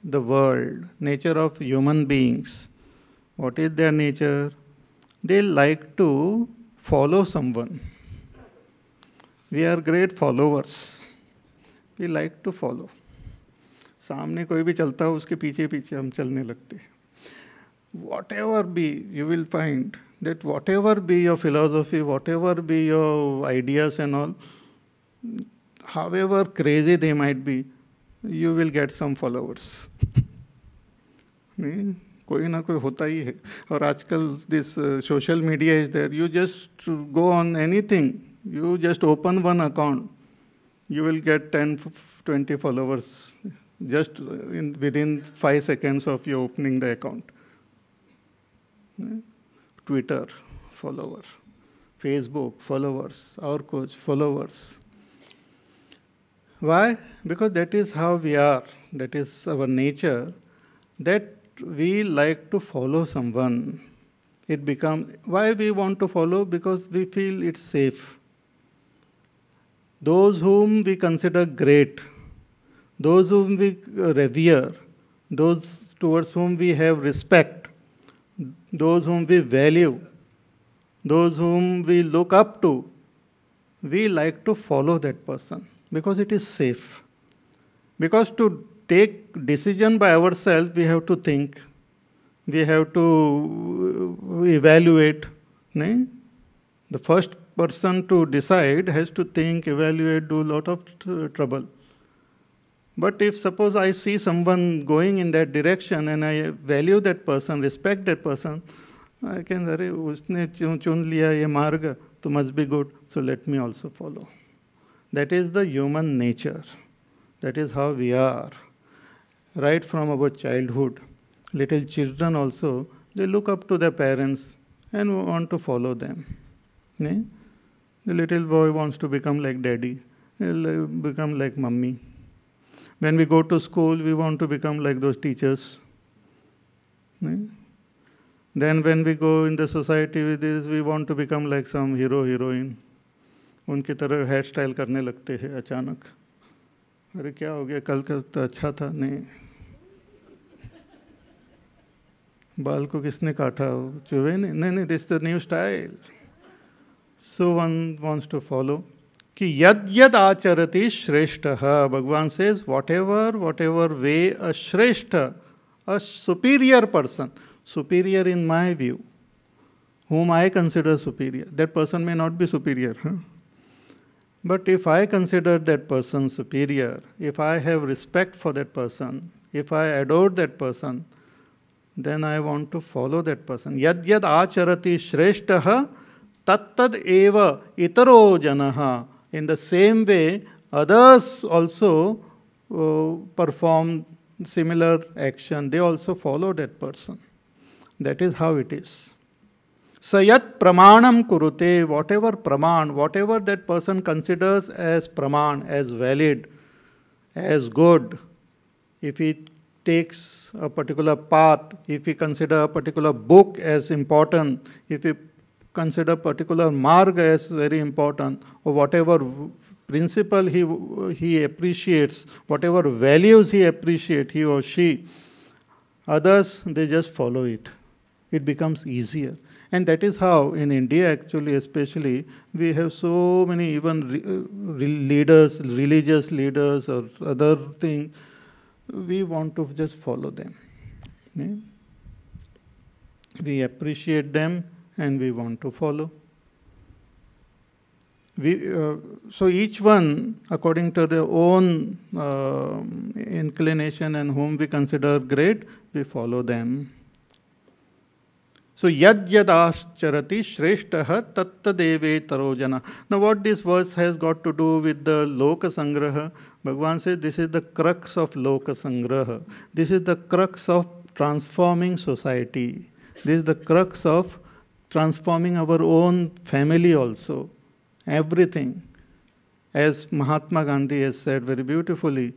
A: the world nature of human beings what is their nature they like to follow someone we are great followers we like to follow सामने कोई भी चलता हो उसके पीछे पीछे हम चलने लगते हैं whatever be you will find that whatever be your philosophy, whatever be your ideas and all, however crazy they might be, you will get some followers. कोई ना कोई होता ही है और आजकल this social media is there you just go on anything you just open one account you will get ten twenty followers just within five seconds of you opening the account. Twitter follower, Facebook followers, our coach followers. Why? Because that is how we are, that is our nature, that we like to follow someone. It becomes why we want to follow because we feel it's safe. Those whom we consider great, those whom we revere, those towards whom we have respect, those whom we value, those whom we look up to, we like to follow that person because it is safe. Because to take decision by ourselves, we have to think, we have to uh, evaluate. Ne? The first person to decide has to think, evaluate, do a lot of trouble. But if suppose I see someone going in that direction and I value that person, respect that person, I can say, chun chun liya ये मार्ग, to must be good, so let me also follow. That is the human nature. That is how we are. Right from our childhood, little children also, they look up to their parents and want to follow them. The little boy wants to become like daddy, he'll become like mummy. When we go to school, we want to become like those teachers. Right? Then when we go in the society with this, we want to become like some hero, heroine. उनकी तरह hair style करने लगते हैं अचानक अरे क्या हो गया कल का तो अच्छा था नहीं बाल को किसने काटा हो चूहे ने नहीं नहीं this the new style so one wants to follow कि यद यद आचरति श्रेष्ठ भगवान says whatever whatever way a श्रेष्ठ a superior person superior in my view whom I consider superior. That person may not be superior. Huh? But if I consider that person superior, if I have respect for that person, if I adore that person, then I want to follow that person. Yad yad acharati shreshtaha tattad eva itaro janaha In the same way, others also uh, perform similar action. They also follow that person. That is how it is. Sayat pramanam kurute, whatever praman, whatever that person considers as praman, as valid, as good, if he takes a particular path, if he consider a particular book as important, if he consider particular marg as very important or whatever principle he, he appreciates, whatever values he appreciates, he or she, others, they just follow it. It becomes easier. And that is how in India, actually, especially, we have so many even re- re- leaders, religious leaders, or other things. We want to just follow them. Yeah? We appreciate them, and we want to follow. We, uh, so each one, according to their own uh, inclination and whom we consider great, we follow them. So yad yadascharati shreshtaha tattadeve tarojana. Now what this verse has got to do with the loka sangraha? Bhagavan says this is the crux of loka sangraha. This is the crux of transforming society. This is the crux of transforming our own family also, everything. As Mahatma Gandhi has said very beautifully,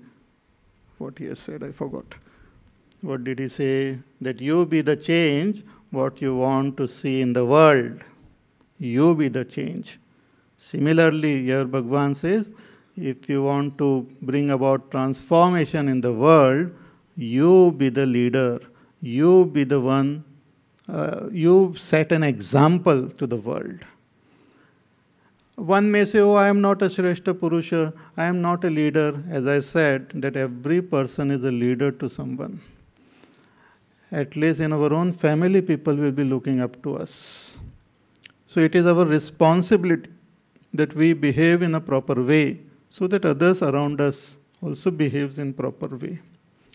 A: what he has said, I forgot. What did he say? That you be the change what you want to see in the world. You be the change. Similarly, your Bhagavan says, if you want to bring about transformation in the world, you be the leader. You be the one uh, you set an example to the world. One may say, Oh, I am not a Shrestha Purusha, I am not a leader. As I said, that every person is a leader to someone. At least in our own family, people will be looking up to us. So it is our responsibility that we behave in a proper way so that others around us also behaves in proper way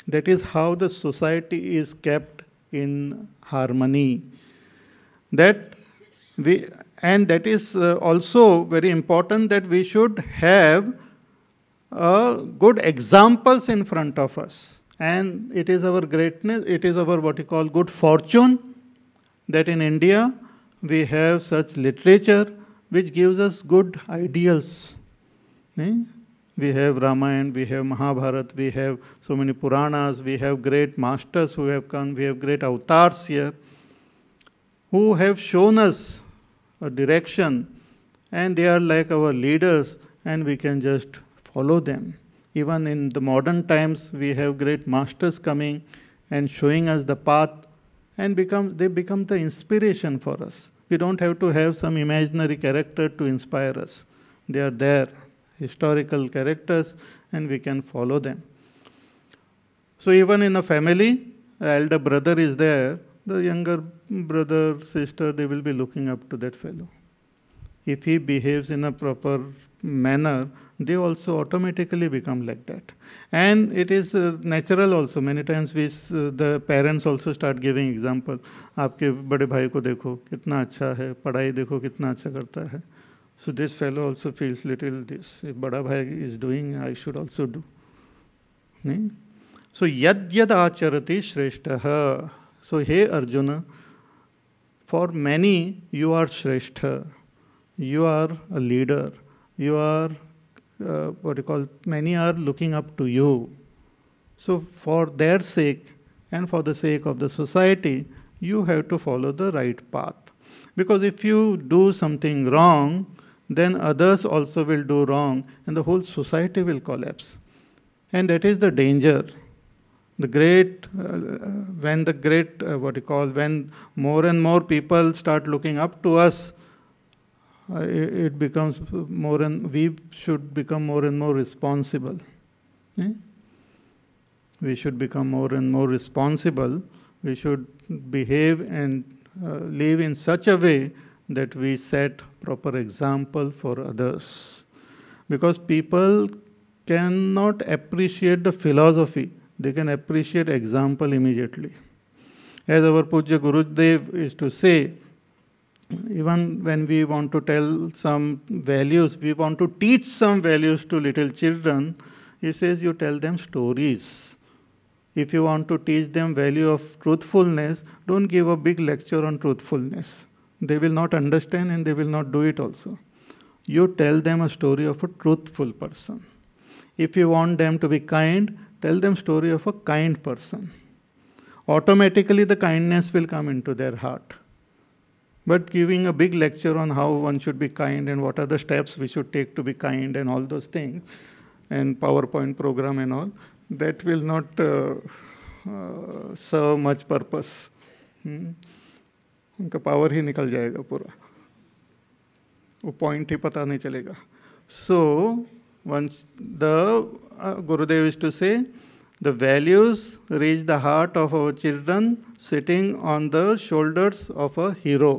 A: that is how the society is kept in harmony. That we, and that is uh, also very important that we should have uh, good examples in front of us. And it is our greatness, it is our what you call good fortune that in India we have such literature which gives us good ideals. Eh? we have Ramayana, we have Mahabharata, we have so many Puranas, we have great masters who have come, we have great avatars here who have shown us a direction and they are like our leaders and we can just follow them. Even in the modern times, we have great masters coming and showing us the path and become, they become the inspiration for us. We don't have to have some imaginary character to inspire us. They are there historical characters and we can follow them. So, even in a family, elder brother is there, the younger brother, sister, they will be looking up to that fellow. If he behaves in a proper manner, they also automatically become like that. And it is uh, natural also. Many times we, uh, the parents also start giving example. आपके बड़े भाई को देखो कितना अच्छा है पढ़ाई देखो कितना अच्छा करता है so this fellow also feels little this Bada Bhai is doing, I should also do. Hmm? So yad yad acharati shreshtaha. So hey Arjuna, for many you are shreshtha. You are a leader. You are uh, what you call many are looking up to you. So for their sake and for the sake of the society, you have to follow the right path. Because if you do something wrong, then others also will do wrong and the whole society will collapse. And that is the danger. The great, uh, uh when the great, uh, what you call, when more and more people start looking up to us, uh, it, becomes more and we should become more and more responsible. Eh? We should become more and more responsible. We should behave and uh, live in such a way that we set proper example for others because people cannot appreciate the philosophy they can appreciate example immediately as our Puja Gurudev is to say, even when we want to tell some values, we want to teach some values to little children, he says you tell them stories. If you want to teach them value of truthfulness, don't give a big lecture on truthfulness they will not understand and they will not do it also. You tell them a story of a truthful person. If you want them to be kind, tell them story of a kind person. Automatically the kindness will come into their heart. But giving a big lecture on how one should be kind and what are the steps we should take to be kind and all those things and PowerPoint program and all, that will not uh, uh, serve much purpose. Hmm? उनका power ही निकल जाएगा पूरा वो point ही पता नहीं चलेगा so one the Gurudev is to say the values reach the heart of our children sitting on the shoulders of a hero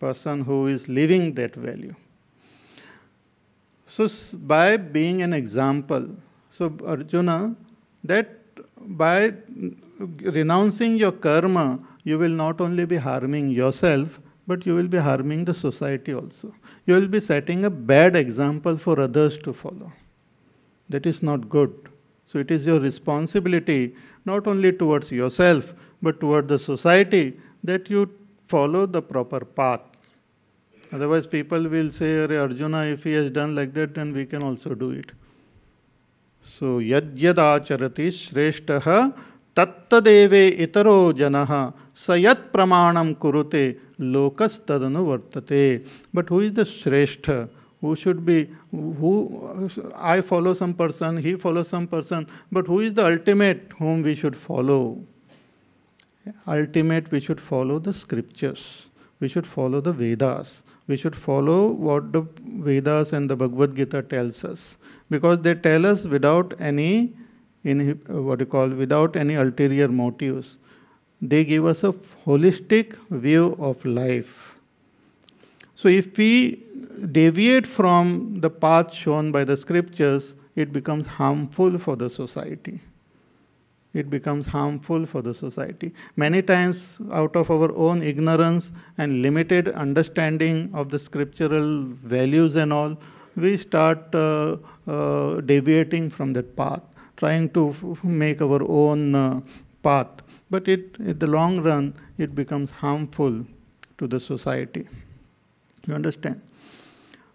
A: person who is living that value so by being an example so Arjun that by renouncing your karma you will not only be harming yourself, but you will be harming the society also. You will be setting a bad example for others to follow. That is not good. So it is your responsibility, not only towards yourself, but toward the society, that you follow the proper path. Otherwise, people will say, Arjuna, if he has done like that, then we can also do it. So, yad yad acharati shreshtaha तत्तदेवे इतरो जन स यमाण कुरुते लोकस्तदनु वर्तते but who is the श्रेष्ठ who should be who I follow some person he follow some person but who is the ultimate whom we should follow ultimate we should follow the scriptures we should follow the Vedas we should follow what the Vedas and the Bhagavad Gita tells us because they tell us without any in what you call without any ulterior motives. They give us a holistic view of life. So if we deviate from the path shown by the scriptures, it becomes harmful for the society. It becomes harmful for the society. Many times, out of our own ignorance and limited understanding of the scriptural values and all, we start uh, uh, deviating from that path trying to make our own uh, path. But it, in the long run, it becomes harmful to the society. You understand?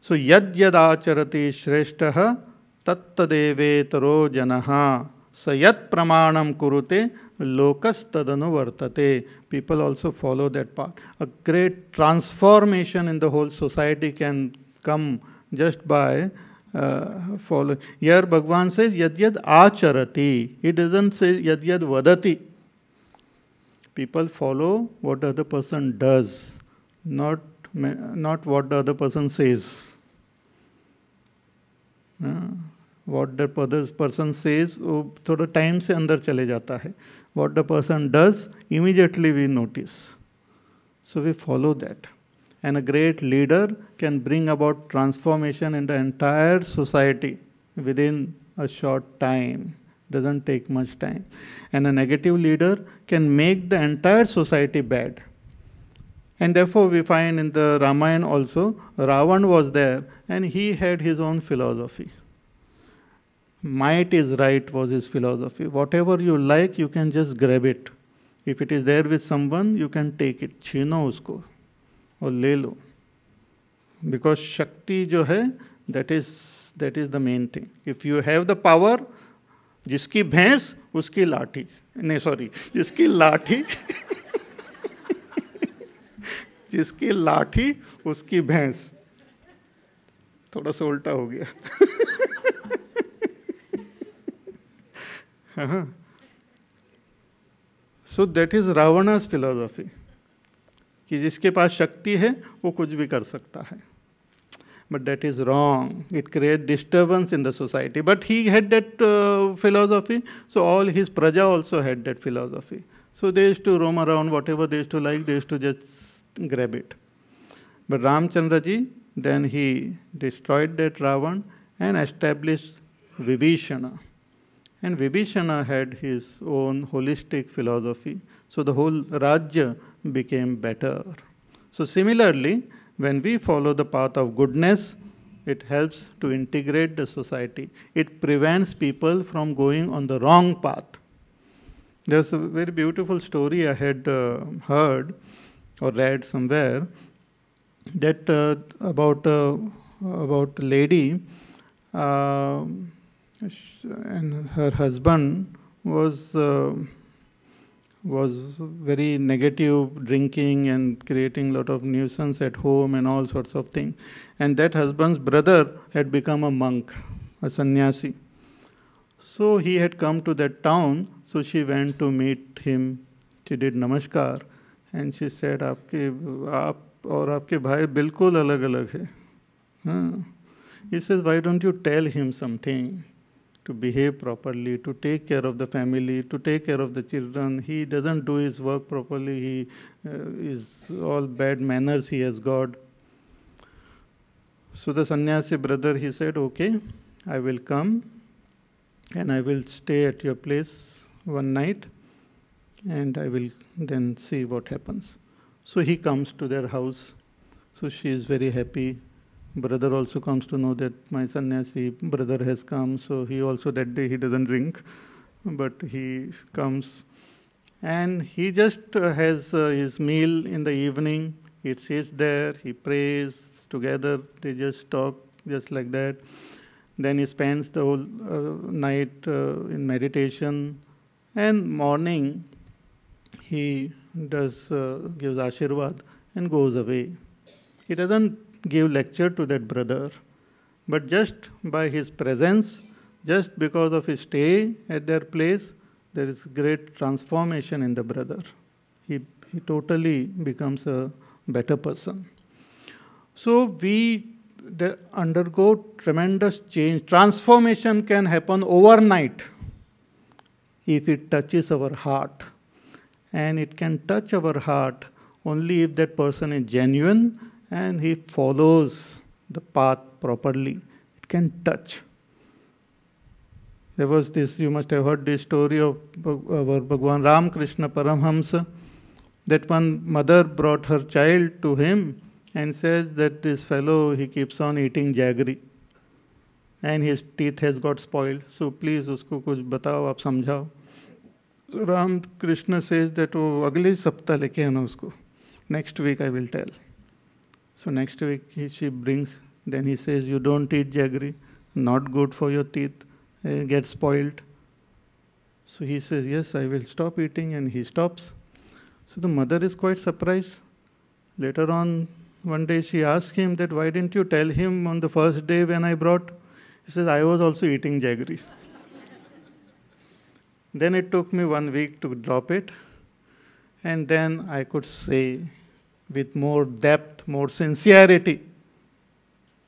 A: So, yad yadacharati shreshtaha tattadevetaro janaha sayat pramanam kurute lokastadanu vartate. People also follow that path. A great transformation in the whole society can come just by follow यार भगवान से यद यद आचरती it doesn't say यद यद वदती people follow what other person does not not what the other person says what the person says वो थोड़ा टाइम से अंदर चले जाता है what the person does immediately we notice so we follow that and a great leader can bring about transformation in the entire society within a short time doesn't take much time and a negative leader can make the entire society bad and therefore we find in the ramayana also ravan was there and he had his own philosophy might is right was his philosophy whatever you like you can just grab it if it is there with someone you can take it chino usko वो ले लो because शक्ति जो है that is that is the main thing if you have the power जिसकी भैंस उसकी लाठी नहीं सॉरी जिसकी लाठी जिसकी लाठी उसकी भैंस थोड़ा सा उल्टा हो गया so that is Ravana's philosophy कि जिसके पास शक्ति है वो कुछ भी कर सकता है but that is wrong it create disturbance in the society but he had that philosophy so all his प्रजा also had that philosophy so they is to roam around whatever they is to like they is to just grab it but Ramchandra ji then he destroyed that Ravan and establish Vibhishan and Vibhishan had his own holistic philosophy so the whole राज्य became better. So, similarly, when we follow the path of goodness, it helps to integrate the society. It prevents people from going on the wrong path. There's a very beautiful story I had uh, heard or read somewhere that uh, about uh, about a lady uh, and her husband was uh, was very negative, drinking and creating a lot of nuisance at home and all sorts of things. And that husband's brother had become a monk, a sannyasi. So he had come to that town, so she went to meet him. She did namaskar and she said, Aapke, aap or आपके भाई बिल्कुल alag अलग है हाँ ही why don't you tell him something? to behave properly, to take care of the family, to take care of the children. He doesn't do his work properly. He uh, is all bad manners he has got. So the sannyasi brother, he said, okay, I will come and I will stay at your place one night and I will then see what happens. So he comes to their house. So she is very happy brother also comes to know that my sannyasi brother has come, so he also that day he doesn't drink, but he comes and he just uh, has uh, his meal in the evening. He sits there, he prays together, they just talk just like that. Then he spends the whole uh, night uh, in meditation, and morning he does uh, gives ashirvad and goes away. He doesn't give lecture to that brother, but just by his presence, just because of his stay at their place, there is great transformation in the brother. He, he totally becomes a better person. So we undergo tremendous change. Transformation can happen overnight if it touches our heart. And it can touch our heart only if that person is genuine and he follows the path properly, it can touch. There was this, you must have heard this story of our Bhagwan Ramakrishna Paramhamsa, that one mother brought her child to him and says that this fellow, he keeps on eating jaggery and his teeth has got spoiled, so please usko kuch batao, aap samjhao. Ram Krishna says that वो अगले सप्ताह लेके आना उसको next week I will tell so next week he, she brings, then he says, You don't eat jaggery, not good for your teeth, it eh, gets spoiled. So he says, Yes, I will stop eating, and he stops. So the mother is quite surprised. Later on, one day she asks him that why didn't you tell him on the first day when I brought? He says, I was also eating jaggery. then it took me one week to drop it, and then I could say with more depth, more sincerity,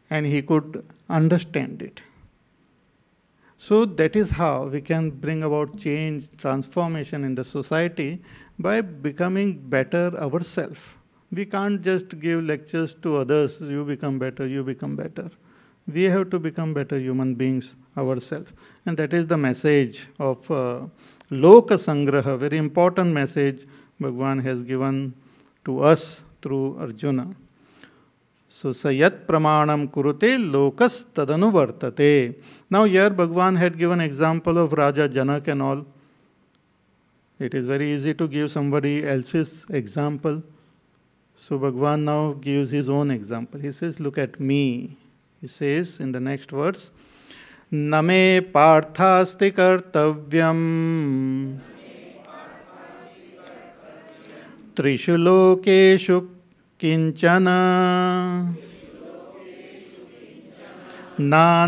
A: and he could understand it. So that is how we can bring about change, transformation in the society by becoming better ourselves. We can't just give lectures to others, you become better, you become better. We have to become better human beings ourselves. And that is the message of uh, Loka Sangraha, very important message Bhagwan has given to us through Arjuna. So, Sayat pramanam kurute lokas tadanuvartate. Now here Bhagwan had given example of Raja Janak and all. It is very easy to give somebody else's example. So Bhagwan now gives his own example. He says, Look at me. He says in the next verse, Name Parthasti Kartavyam. कर्तव्यम् त्रिषु लोकेषु किंचन नानवाप्तमवाप्तव्यम्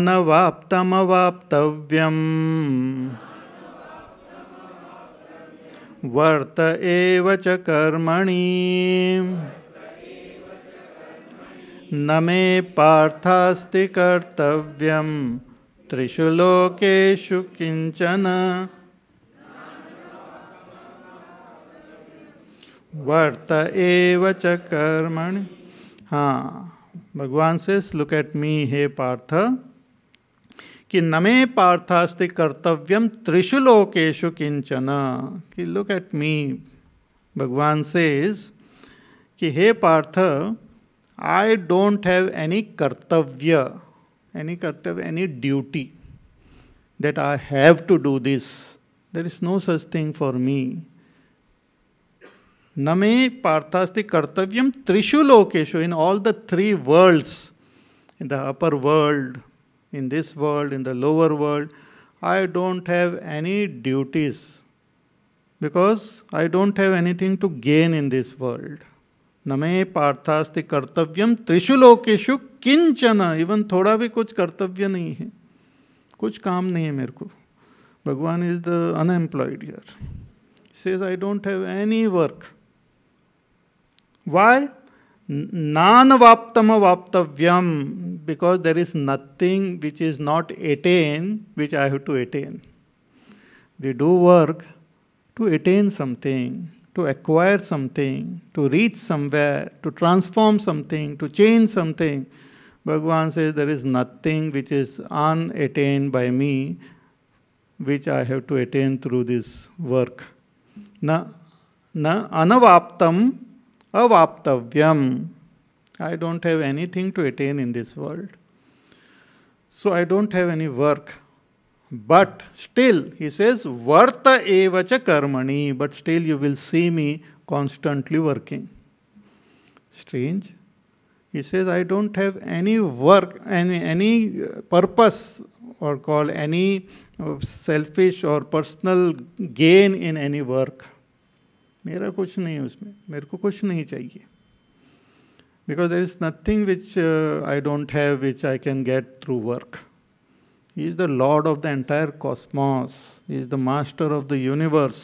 A: वर्त एव च कर्मणि न मे पार्थास्ति कर्तव्यं त्रिषु लोकेषु किञ्चन वर्त एव च कर्मण हाँ भगवान से लुक एट मी हे पार्थ कि नमे पार्थास्ति कर्तव्यम त्रिषु लोकेशु किंचन कि लुक एट मी भगवान से कि हे Partha I don't have any कर्तव्य एनी कर्तव्य any duty that I have to do this there is no such thing for me नमे पार्थास्ति कर्तव्य त्रिशु लोकेशु in all the three worlds in the upper world in this world in the lower world I don't have any duties because I don't have anything to gain in this world नमे पार्थास्ति कर्तव्य त्रिशु लोकेशु किंचन even थोड़ा भी कुछ कर्तव्य नहीं है कुछ काम नहीं है मेरे को भगवान इज द अनएम्प्लॉयड यर says I don't have any work Why? Nanavaptama vaptavyam, because there is nothing which is not attained, which I have to attain. We do work to attain something, to acquire something, to reach somewhere, to transform something, to change something. Bhagavan says, There is nothing which is unattained by me, which I have to attain through this work. Na, na anavaptam avaptavyam. I don't have anything to attain in this world. So I don't have any work. But still, he says, Varta evacha karmani, but still you will see me constantly working. Strange. He says, I don't have any work, any, any uh, purpose, or call any uh, selfish or personal gain in any work. मेरा कुछ नहीं है उसमें मेरे को कुछ नहीं चाहिए because there is nothing which I don't have which I can get through work he is the lord of the entire cosmos he is the master of the universe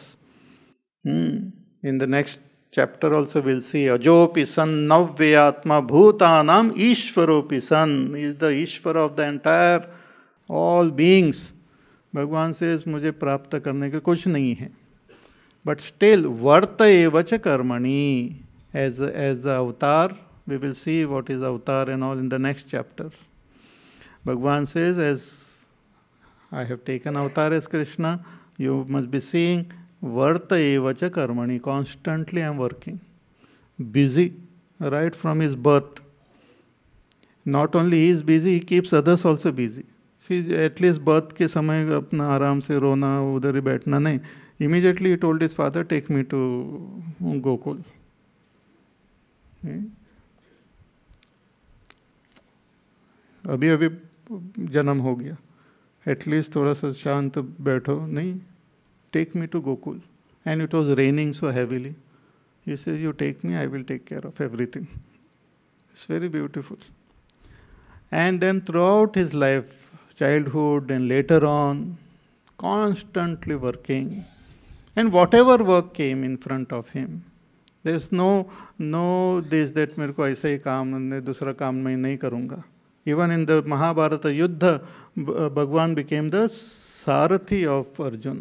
A: in the next chapter also will see अजोपि सन नव्य आत्मा भूता नाम ईश्वरों पी सन is the ईश्वर of the entire all beings भगवान से मुझे प्राप्त करने का कुछ नहीं है But still, varta evacha karmani. As, as avatar, we will see what is avatar and all in the next chapter. bhagwan says, as I have taken avatar as Krishna, you must be seeing varta evacha karmani. Constantly I am working. Busy, right from his birth. Not only he is busy, he keeps others also busy. See at least birth के समय अपना आराम से रोना उधर ही बैठना नहीं Immediately he told his father, Take me to Gokul. Hmm? अभी अभी जन्म हो गया एटलीस्ट थोड़ा सा शांत बैठो नहीं take me to Gokul and it was raining so heavily you say you take me I will take care of everything it's very beautiful And then throughout his life, childhood and later on, constantly working, and whatever work came in front of him there is no no this that मेरे को ऐसा ही काम दूसरा काम मैं नहीं करूँगा even in the Mahabharata युद्ध भगवान बिकेम द सारथी of Arjun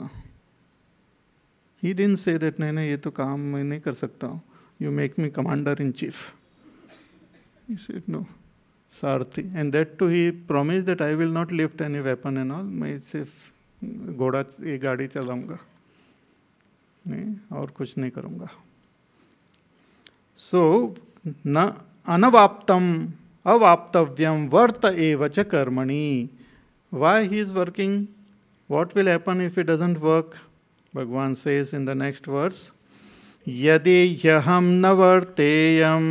A: he did say that नहीं नहीं ये तो काम मैं नहीं कर सकता हूँ you make me commander in chief it no सारथी and that too he promise that I will not lift any weapon and all मैं सिर्फ घोड़ा ये गाड़ी चलाऊंगा नहीं और कुछ नहीं करूँगा सो so, न अनवाप्तम अवाप्तव्यम वर्त एव च कर्मणि why he is working what will happen if it doesn't work भगवान says in the next verse यदि यहम न वर्तेयम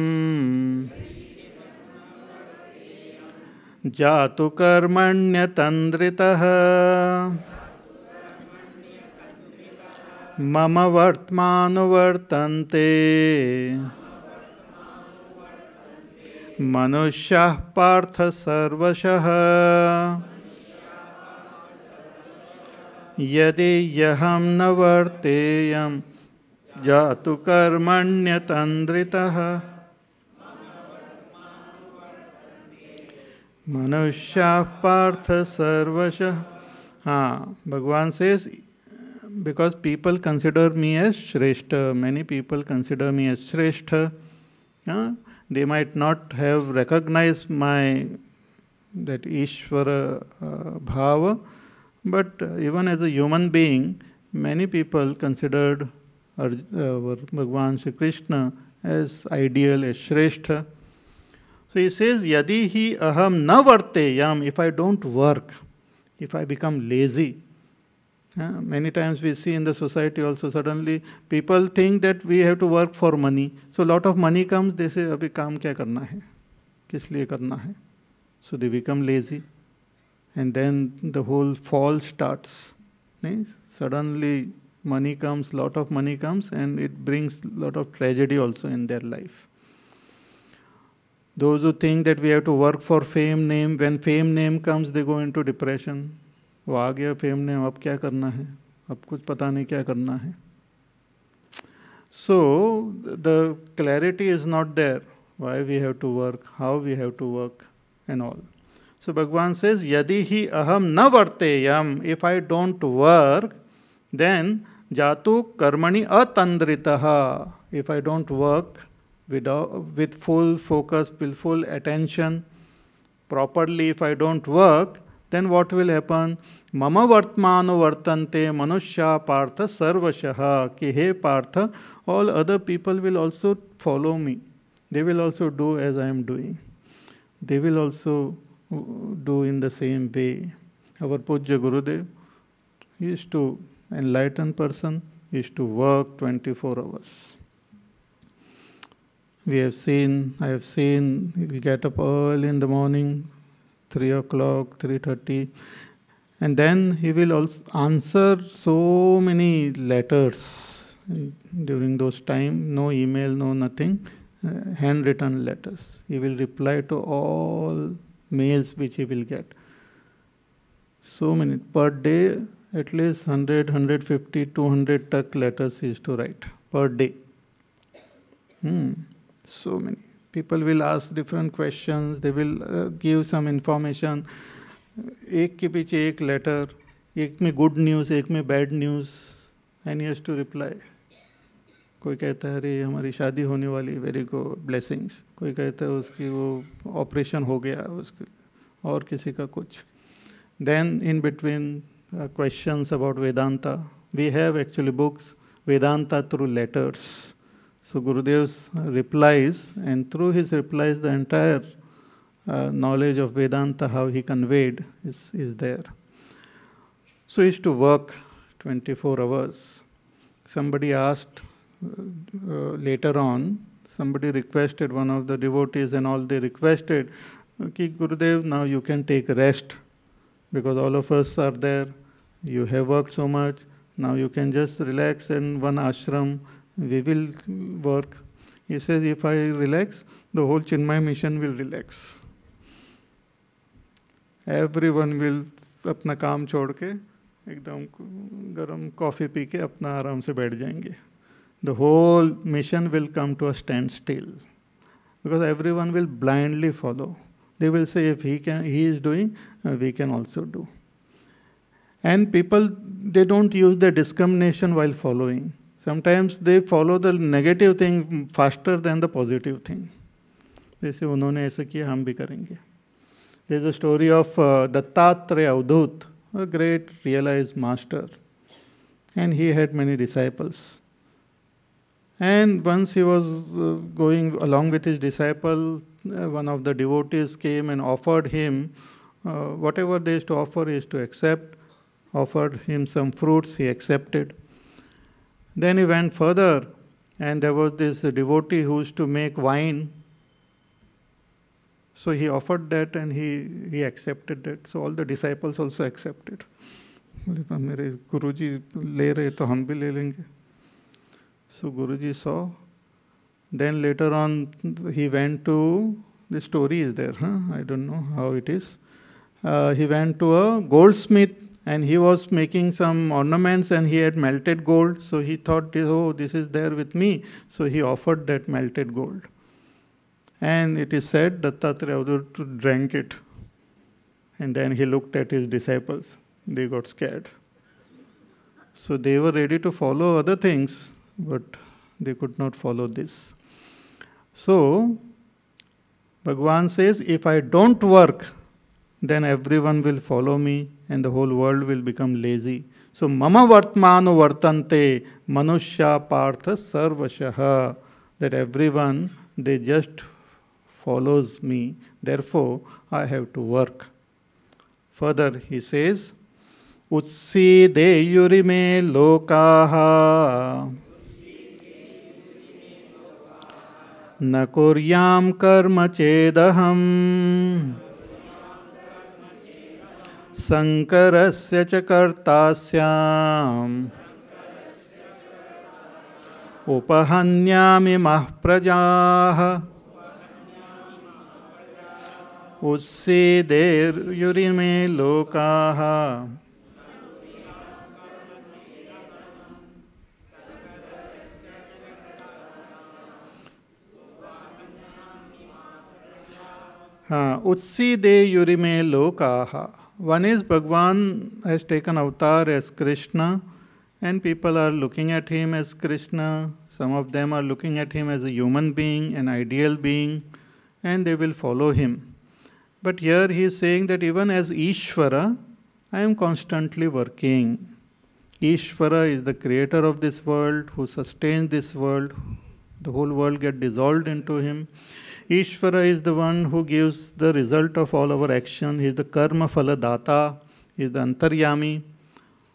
A: जातु कर्मण्य तंद्रिता मम वर्त्मानुवर्तन्ते मनुष्यः पार्थ सर्वशः यदि यहम न वर्तेयम् जातु कर्मण्यतन्द्रितः मनुष्याः पार्थ सर्वशः हाँ भगवान से because people consider me as Shrestha. Many people consider me as Shrestha. Yeah? They might not have recognized my that Ishvara uh, Bhava, but uh, even as a human being, many people considered uh, Bhagavan Sri Krishna as ideal, as Shrestha. So he says, Yadi hi aham na varte yam, if I don't work, if I become lazy, uh, many times we see in the society also suddenly people think that we have to work for money. So lot of money comes, they say "Abhi kam kya karna hai? Kis liye karna hai?" So they become lazy and then the whole fall starts. Suddenly money comes, lot of money comes and it brings lot of tragedy also in their life. Those who think that we have to work for fame, name, when fame, name comes, they go into depression वो आ गया fame ने अब क्या करना है अब कुछ पता नहीं क्या करना है so the clarity is not there why we have to work how we have to work and all so भगवान सेज यदि ही अहम न वर्ते यम if I don't work then जातु कर्मणि अतंद्रित if I don't work with full focus with full attention properly if I don't work then what will happen? मम वर्तमानुवर्तनते मनुष्य पार्थ सर्वशः कि हे पार्थ all other people will also follow me they will also do as I am doing they will also do in the same way our पूज्य Gurudev is to enlighten person is to work twenty four hours We have seen, I have seen, he will get up early in the morning, 3 o'clock, and then he will answer so many letters during those time no email no nothing uh, handwritten letters he will reply to all mails which he will get so many per day at least 100 150 200 tuck letters he is to write per day hmm. so many people will ask different questions they will uh, give some information एक के पीछे एक letter एक में good news एक में bad news and has to reply कोई कहता है अरे हमारी शादी होने वाली वेरी गुड ब्लेसिंग्स कोई कहता है उसकी वो ऑपरेशन हो गया उसके और किसी का कुछ then in between question about Vedanta we have actually books Vedanta through letters so Gurudev replies and through his replies the entire uh, knowledge of Vedanta, how he conveyed, is, is there. So he used to work 24 hours. Somebody asked uh, uh, later on, somebody requested, one of the devotees and all, they requested, okay, Gurudev, now you can take rest because all of us are there. You have worked so much. Now you can just relax in one ashram. We will work. He says, if I relax, the whole Chinmay mission will relax. Everyone will अपना काम छोड़ के एकदम गर्म coffee P के अपना आराम से बैठ जाएंगे the whole mission will come to a standstill because everyone will blindly follow they will say if he can he is doing we can also do and people they don't use the discrimination while following sometimes they follow the negative thing faster than the positive thing जैसे उन्होंने ऐसा किया हम भी करेंगे There's a story of uh, Dattatreya Avdhut, a great realized master. And he had many disciples. And once he was uh, going along with his disciple, uh, one of the devotees came and offered him uh, whatever they used to offer is to accept, offered him some fruits, he accepted. Then he went further, and there was this devotee who used to make wine so he offered that and he, he accepted that. So all the disciples also accepted. मेरे गुरु जी ले रहे तो हम भी ले लेंगे the story is there, then later on he went to the story is there हाँ I don't know and he was making some ornaments and he had melted gold so he thought oh this is there with me so he offered that melted gold and it is said that Dattatreya drank it. And then he looked at his disciples. They got scared. So they were ready to follow other things, but they could not follow this. So Bhagwan says, if I don't work, then everyone will follow me and the whole world will become lazy. So mama vartmano vartante manushya partha sarvashah that everyone they just follows me, therefore I have to work. Further, he says, Utsideyurime lokaha. न कुर्यां कर्म चेदहम् शङ्करस्य च कर्ता स्याम् उपहन्यामि मः प्रजाः उसी देर Yuri में लोका हाँ उत्सी दे युरि में लोका वन इज भगवान has taken avatar as Krishna and people are looking at him as Krishna some of them are looking at him as a human being an ideal being and they will follow him But here he is saying that even as Ishvara, I am constantly working. Ishvara is the creator of this world, who sustains this world. The whole world get dissolved into him. Ishvara is the one who gives the result of all our action. He is the karma phala he is the antaryami.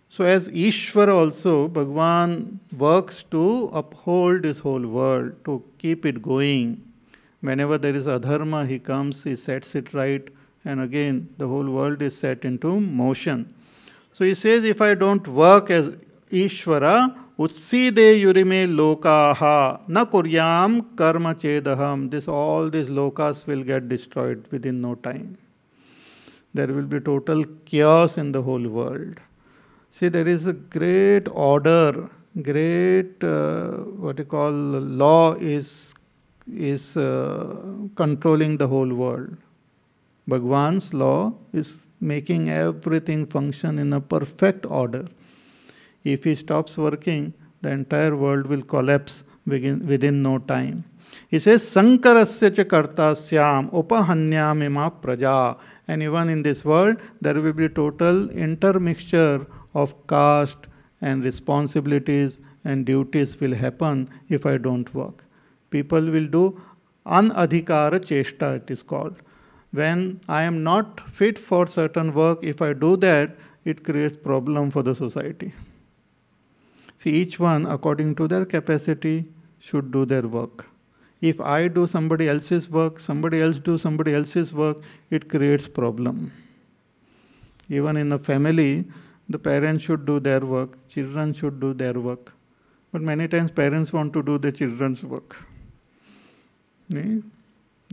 A: So as Ishvara also, Bhagwan works to uphold this whole world, to keep it going. Whenever there is adharma, he comes, he sets it right, and again the whole world is set into motion. So he says, if I don't work as Ishvara, Utside yurime lokaha na kuryam karma chedaham. This all these lokas will get destroyed within no time. There will be total chaos in the whole world. See, there is a great order, great uh, what you call law is is uh, controlling the whole world. Bhagwan's law is making everything function in a perfect order. If he stops working, the entire world will collapse within, within no time. He says, Sankarasya cha kartasyam upahanyam ima praja. And even in this world, there will be total intermixture of caste and responsibilities and duties will happen if I don't work people will do anadhikara cheshta it is called when i am not fit for certain work if i do that it creates problem for the society see each one according to their capacity should do their work if i do somebody else's work somebody else do somebody else's work it creates problem even in a family the parents should do their work children should do their work but many times parents want to do the children's work नहीं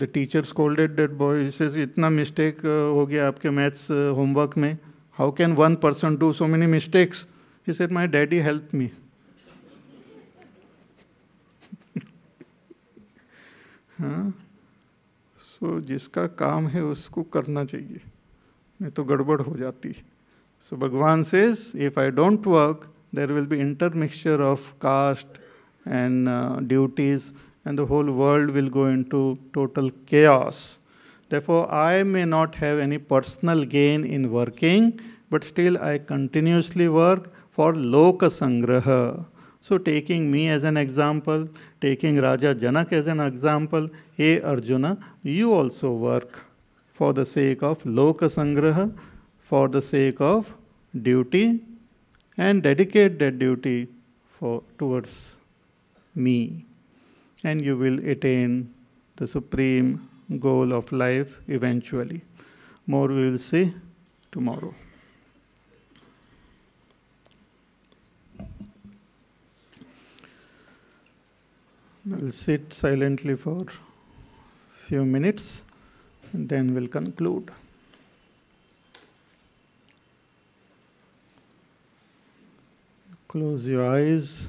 A: the teacher scolded that boy says इतना mistake uh, हो गया आपके maths homework uh, में how can one person do so many mistakes he said my daddy help me हाँ so so, जिसका काम है उसको करना चाहिए नहीं तो गड़बड़ हो जाती है सो भगवान says if I don't work there will be intermixture of caste and duties and the whole world will go into total chaos. Therefore, I may not have any personal gain in working, but still I continuously work for Loka Sangraha. So, taking me as an example, taking Raja Janak as an example, hey Arjuna, you also work for the sake of Loka Sangraha, for the sake of duty, and dedicate that duty for, towards me and you will attain the supreme goal of life eventually. More we will see tomorrow. We'll sit silently for few minutes and then we'll conclude. Close your eyes.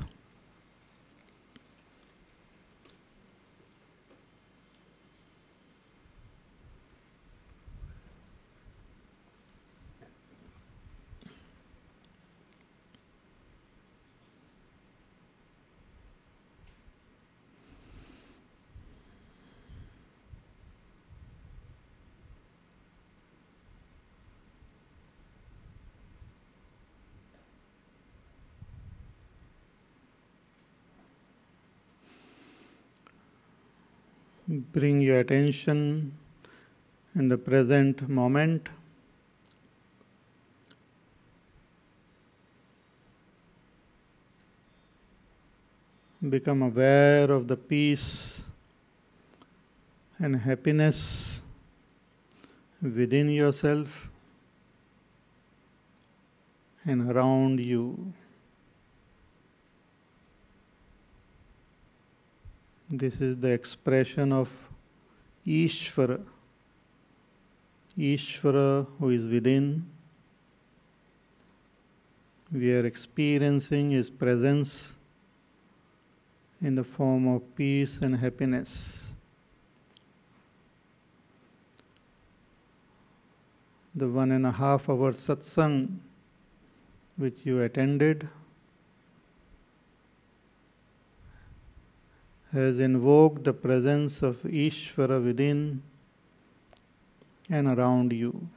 A: bring your attention in the present moment. Become aware of the peace and happiness within yourself and around you. This is the expression of Ishvara. Ishvara who is within. We are experiencing his presence in the form of peace and happiness. The one and a half hour satsang which you attended has invoked the presence of Ishvara within and around you.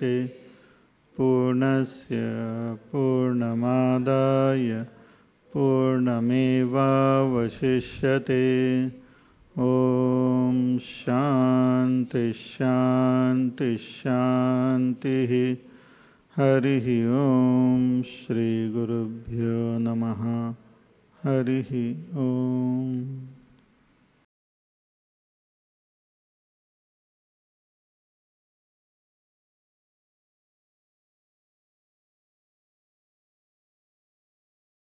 A: मुदच्यते पूर्णस्य पूर्णमादाय पूर्णमेवावशिष्यते शांति शान्तिश्शान्तिश्शान्तिः हरिः ॐ श्रीगुरुभ्यो नमः हरिः ॐ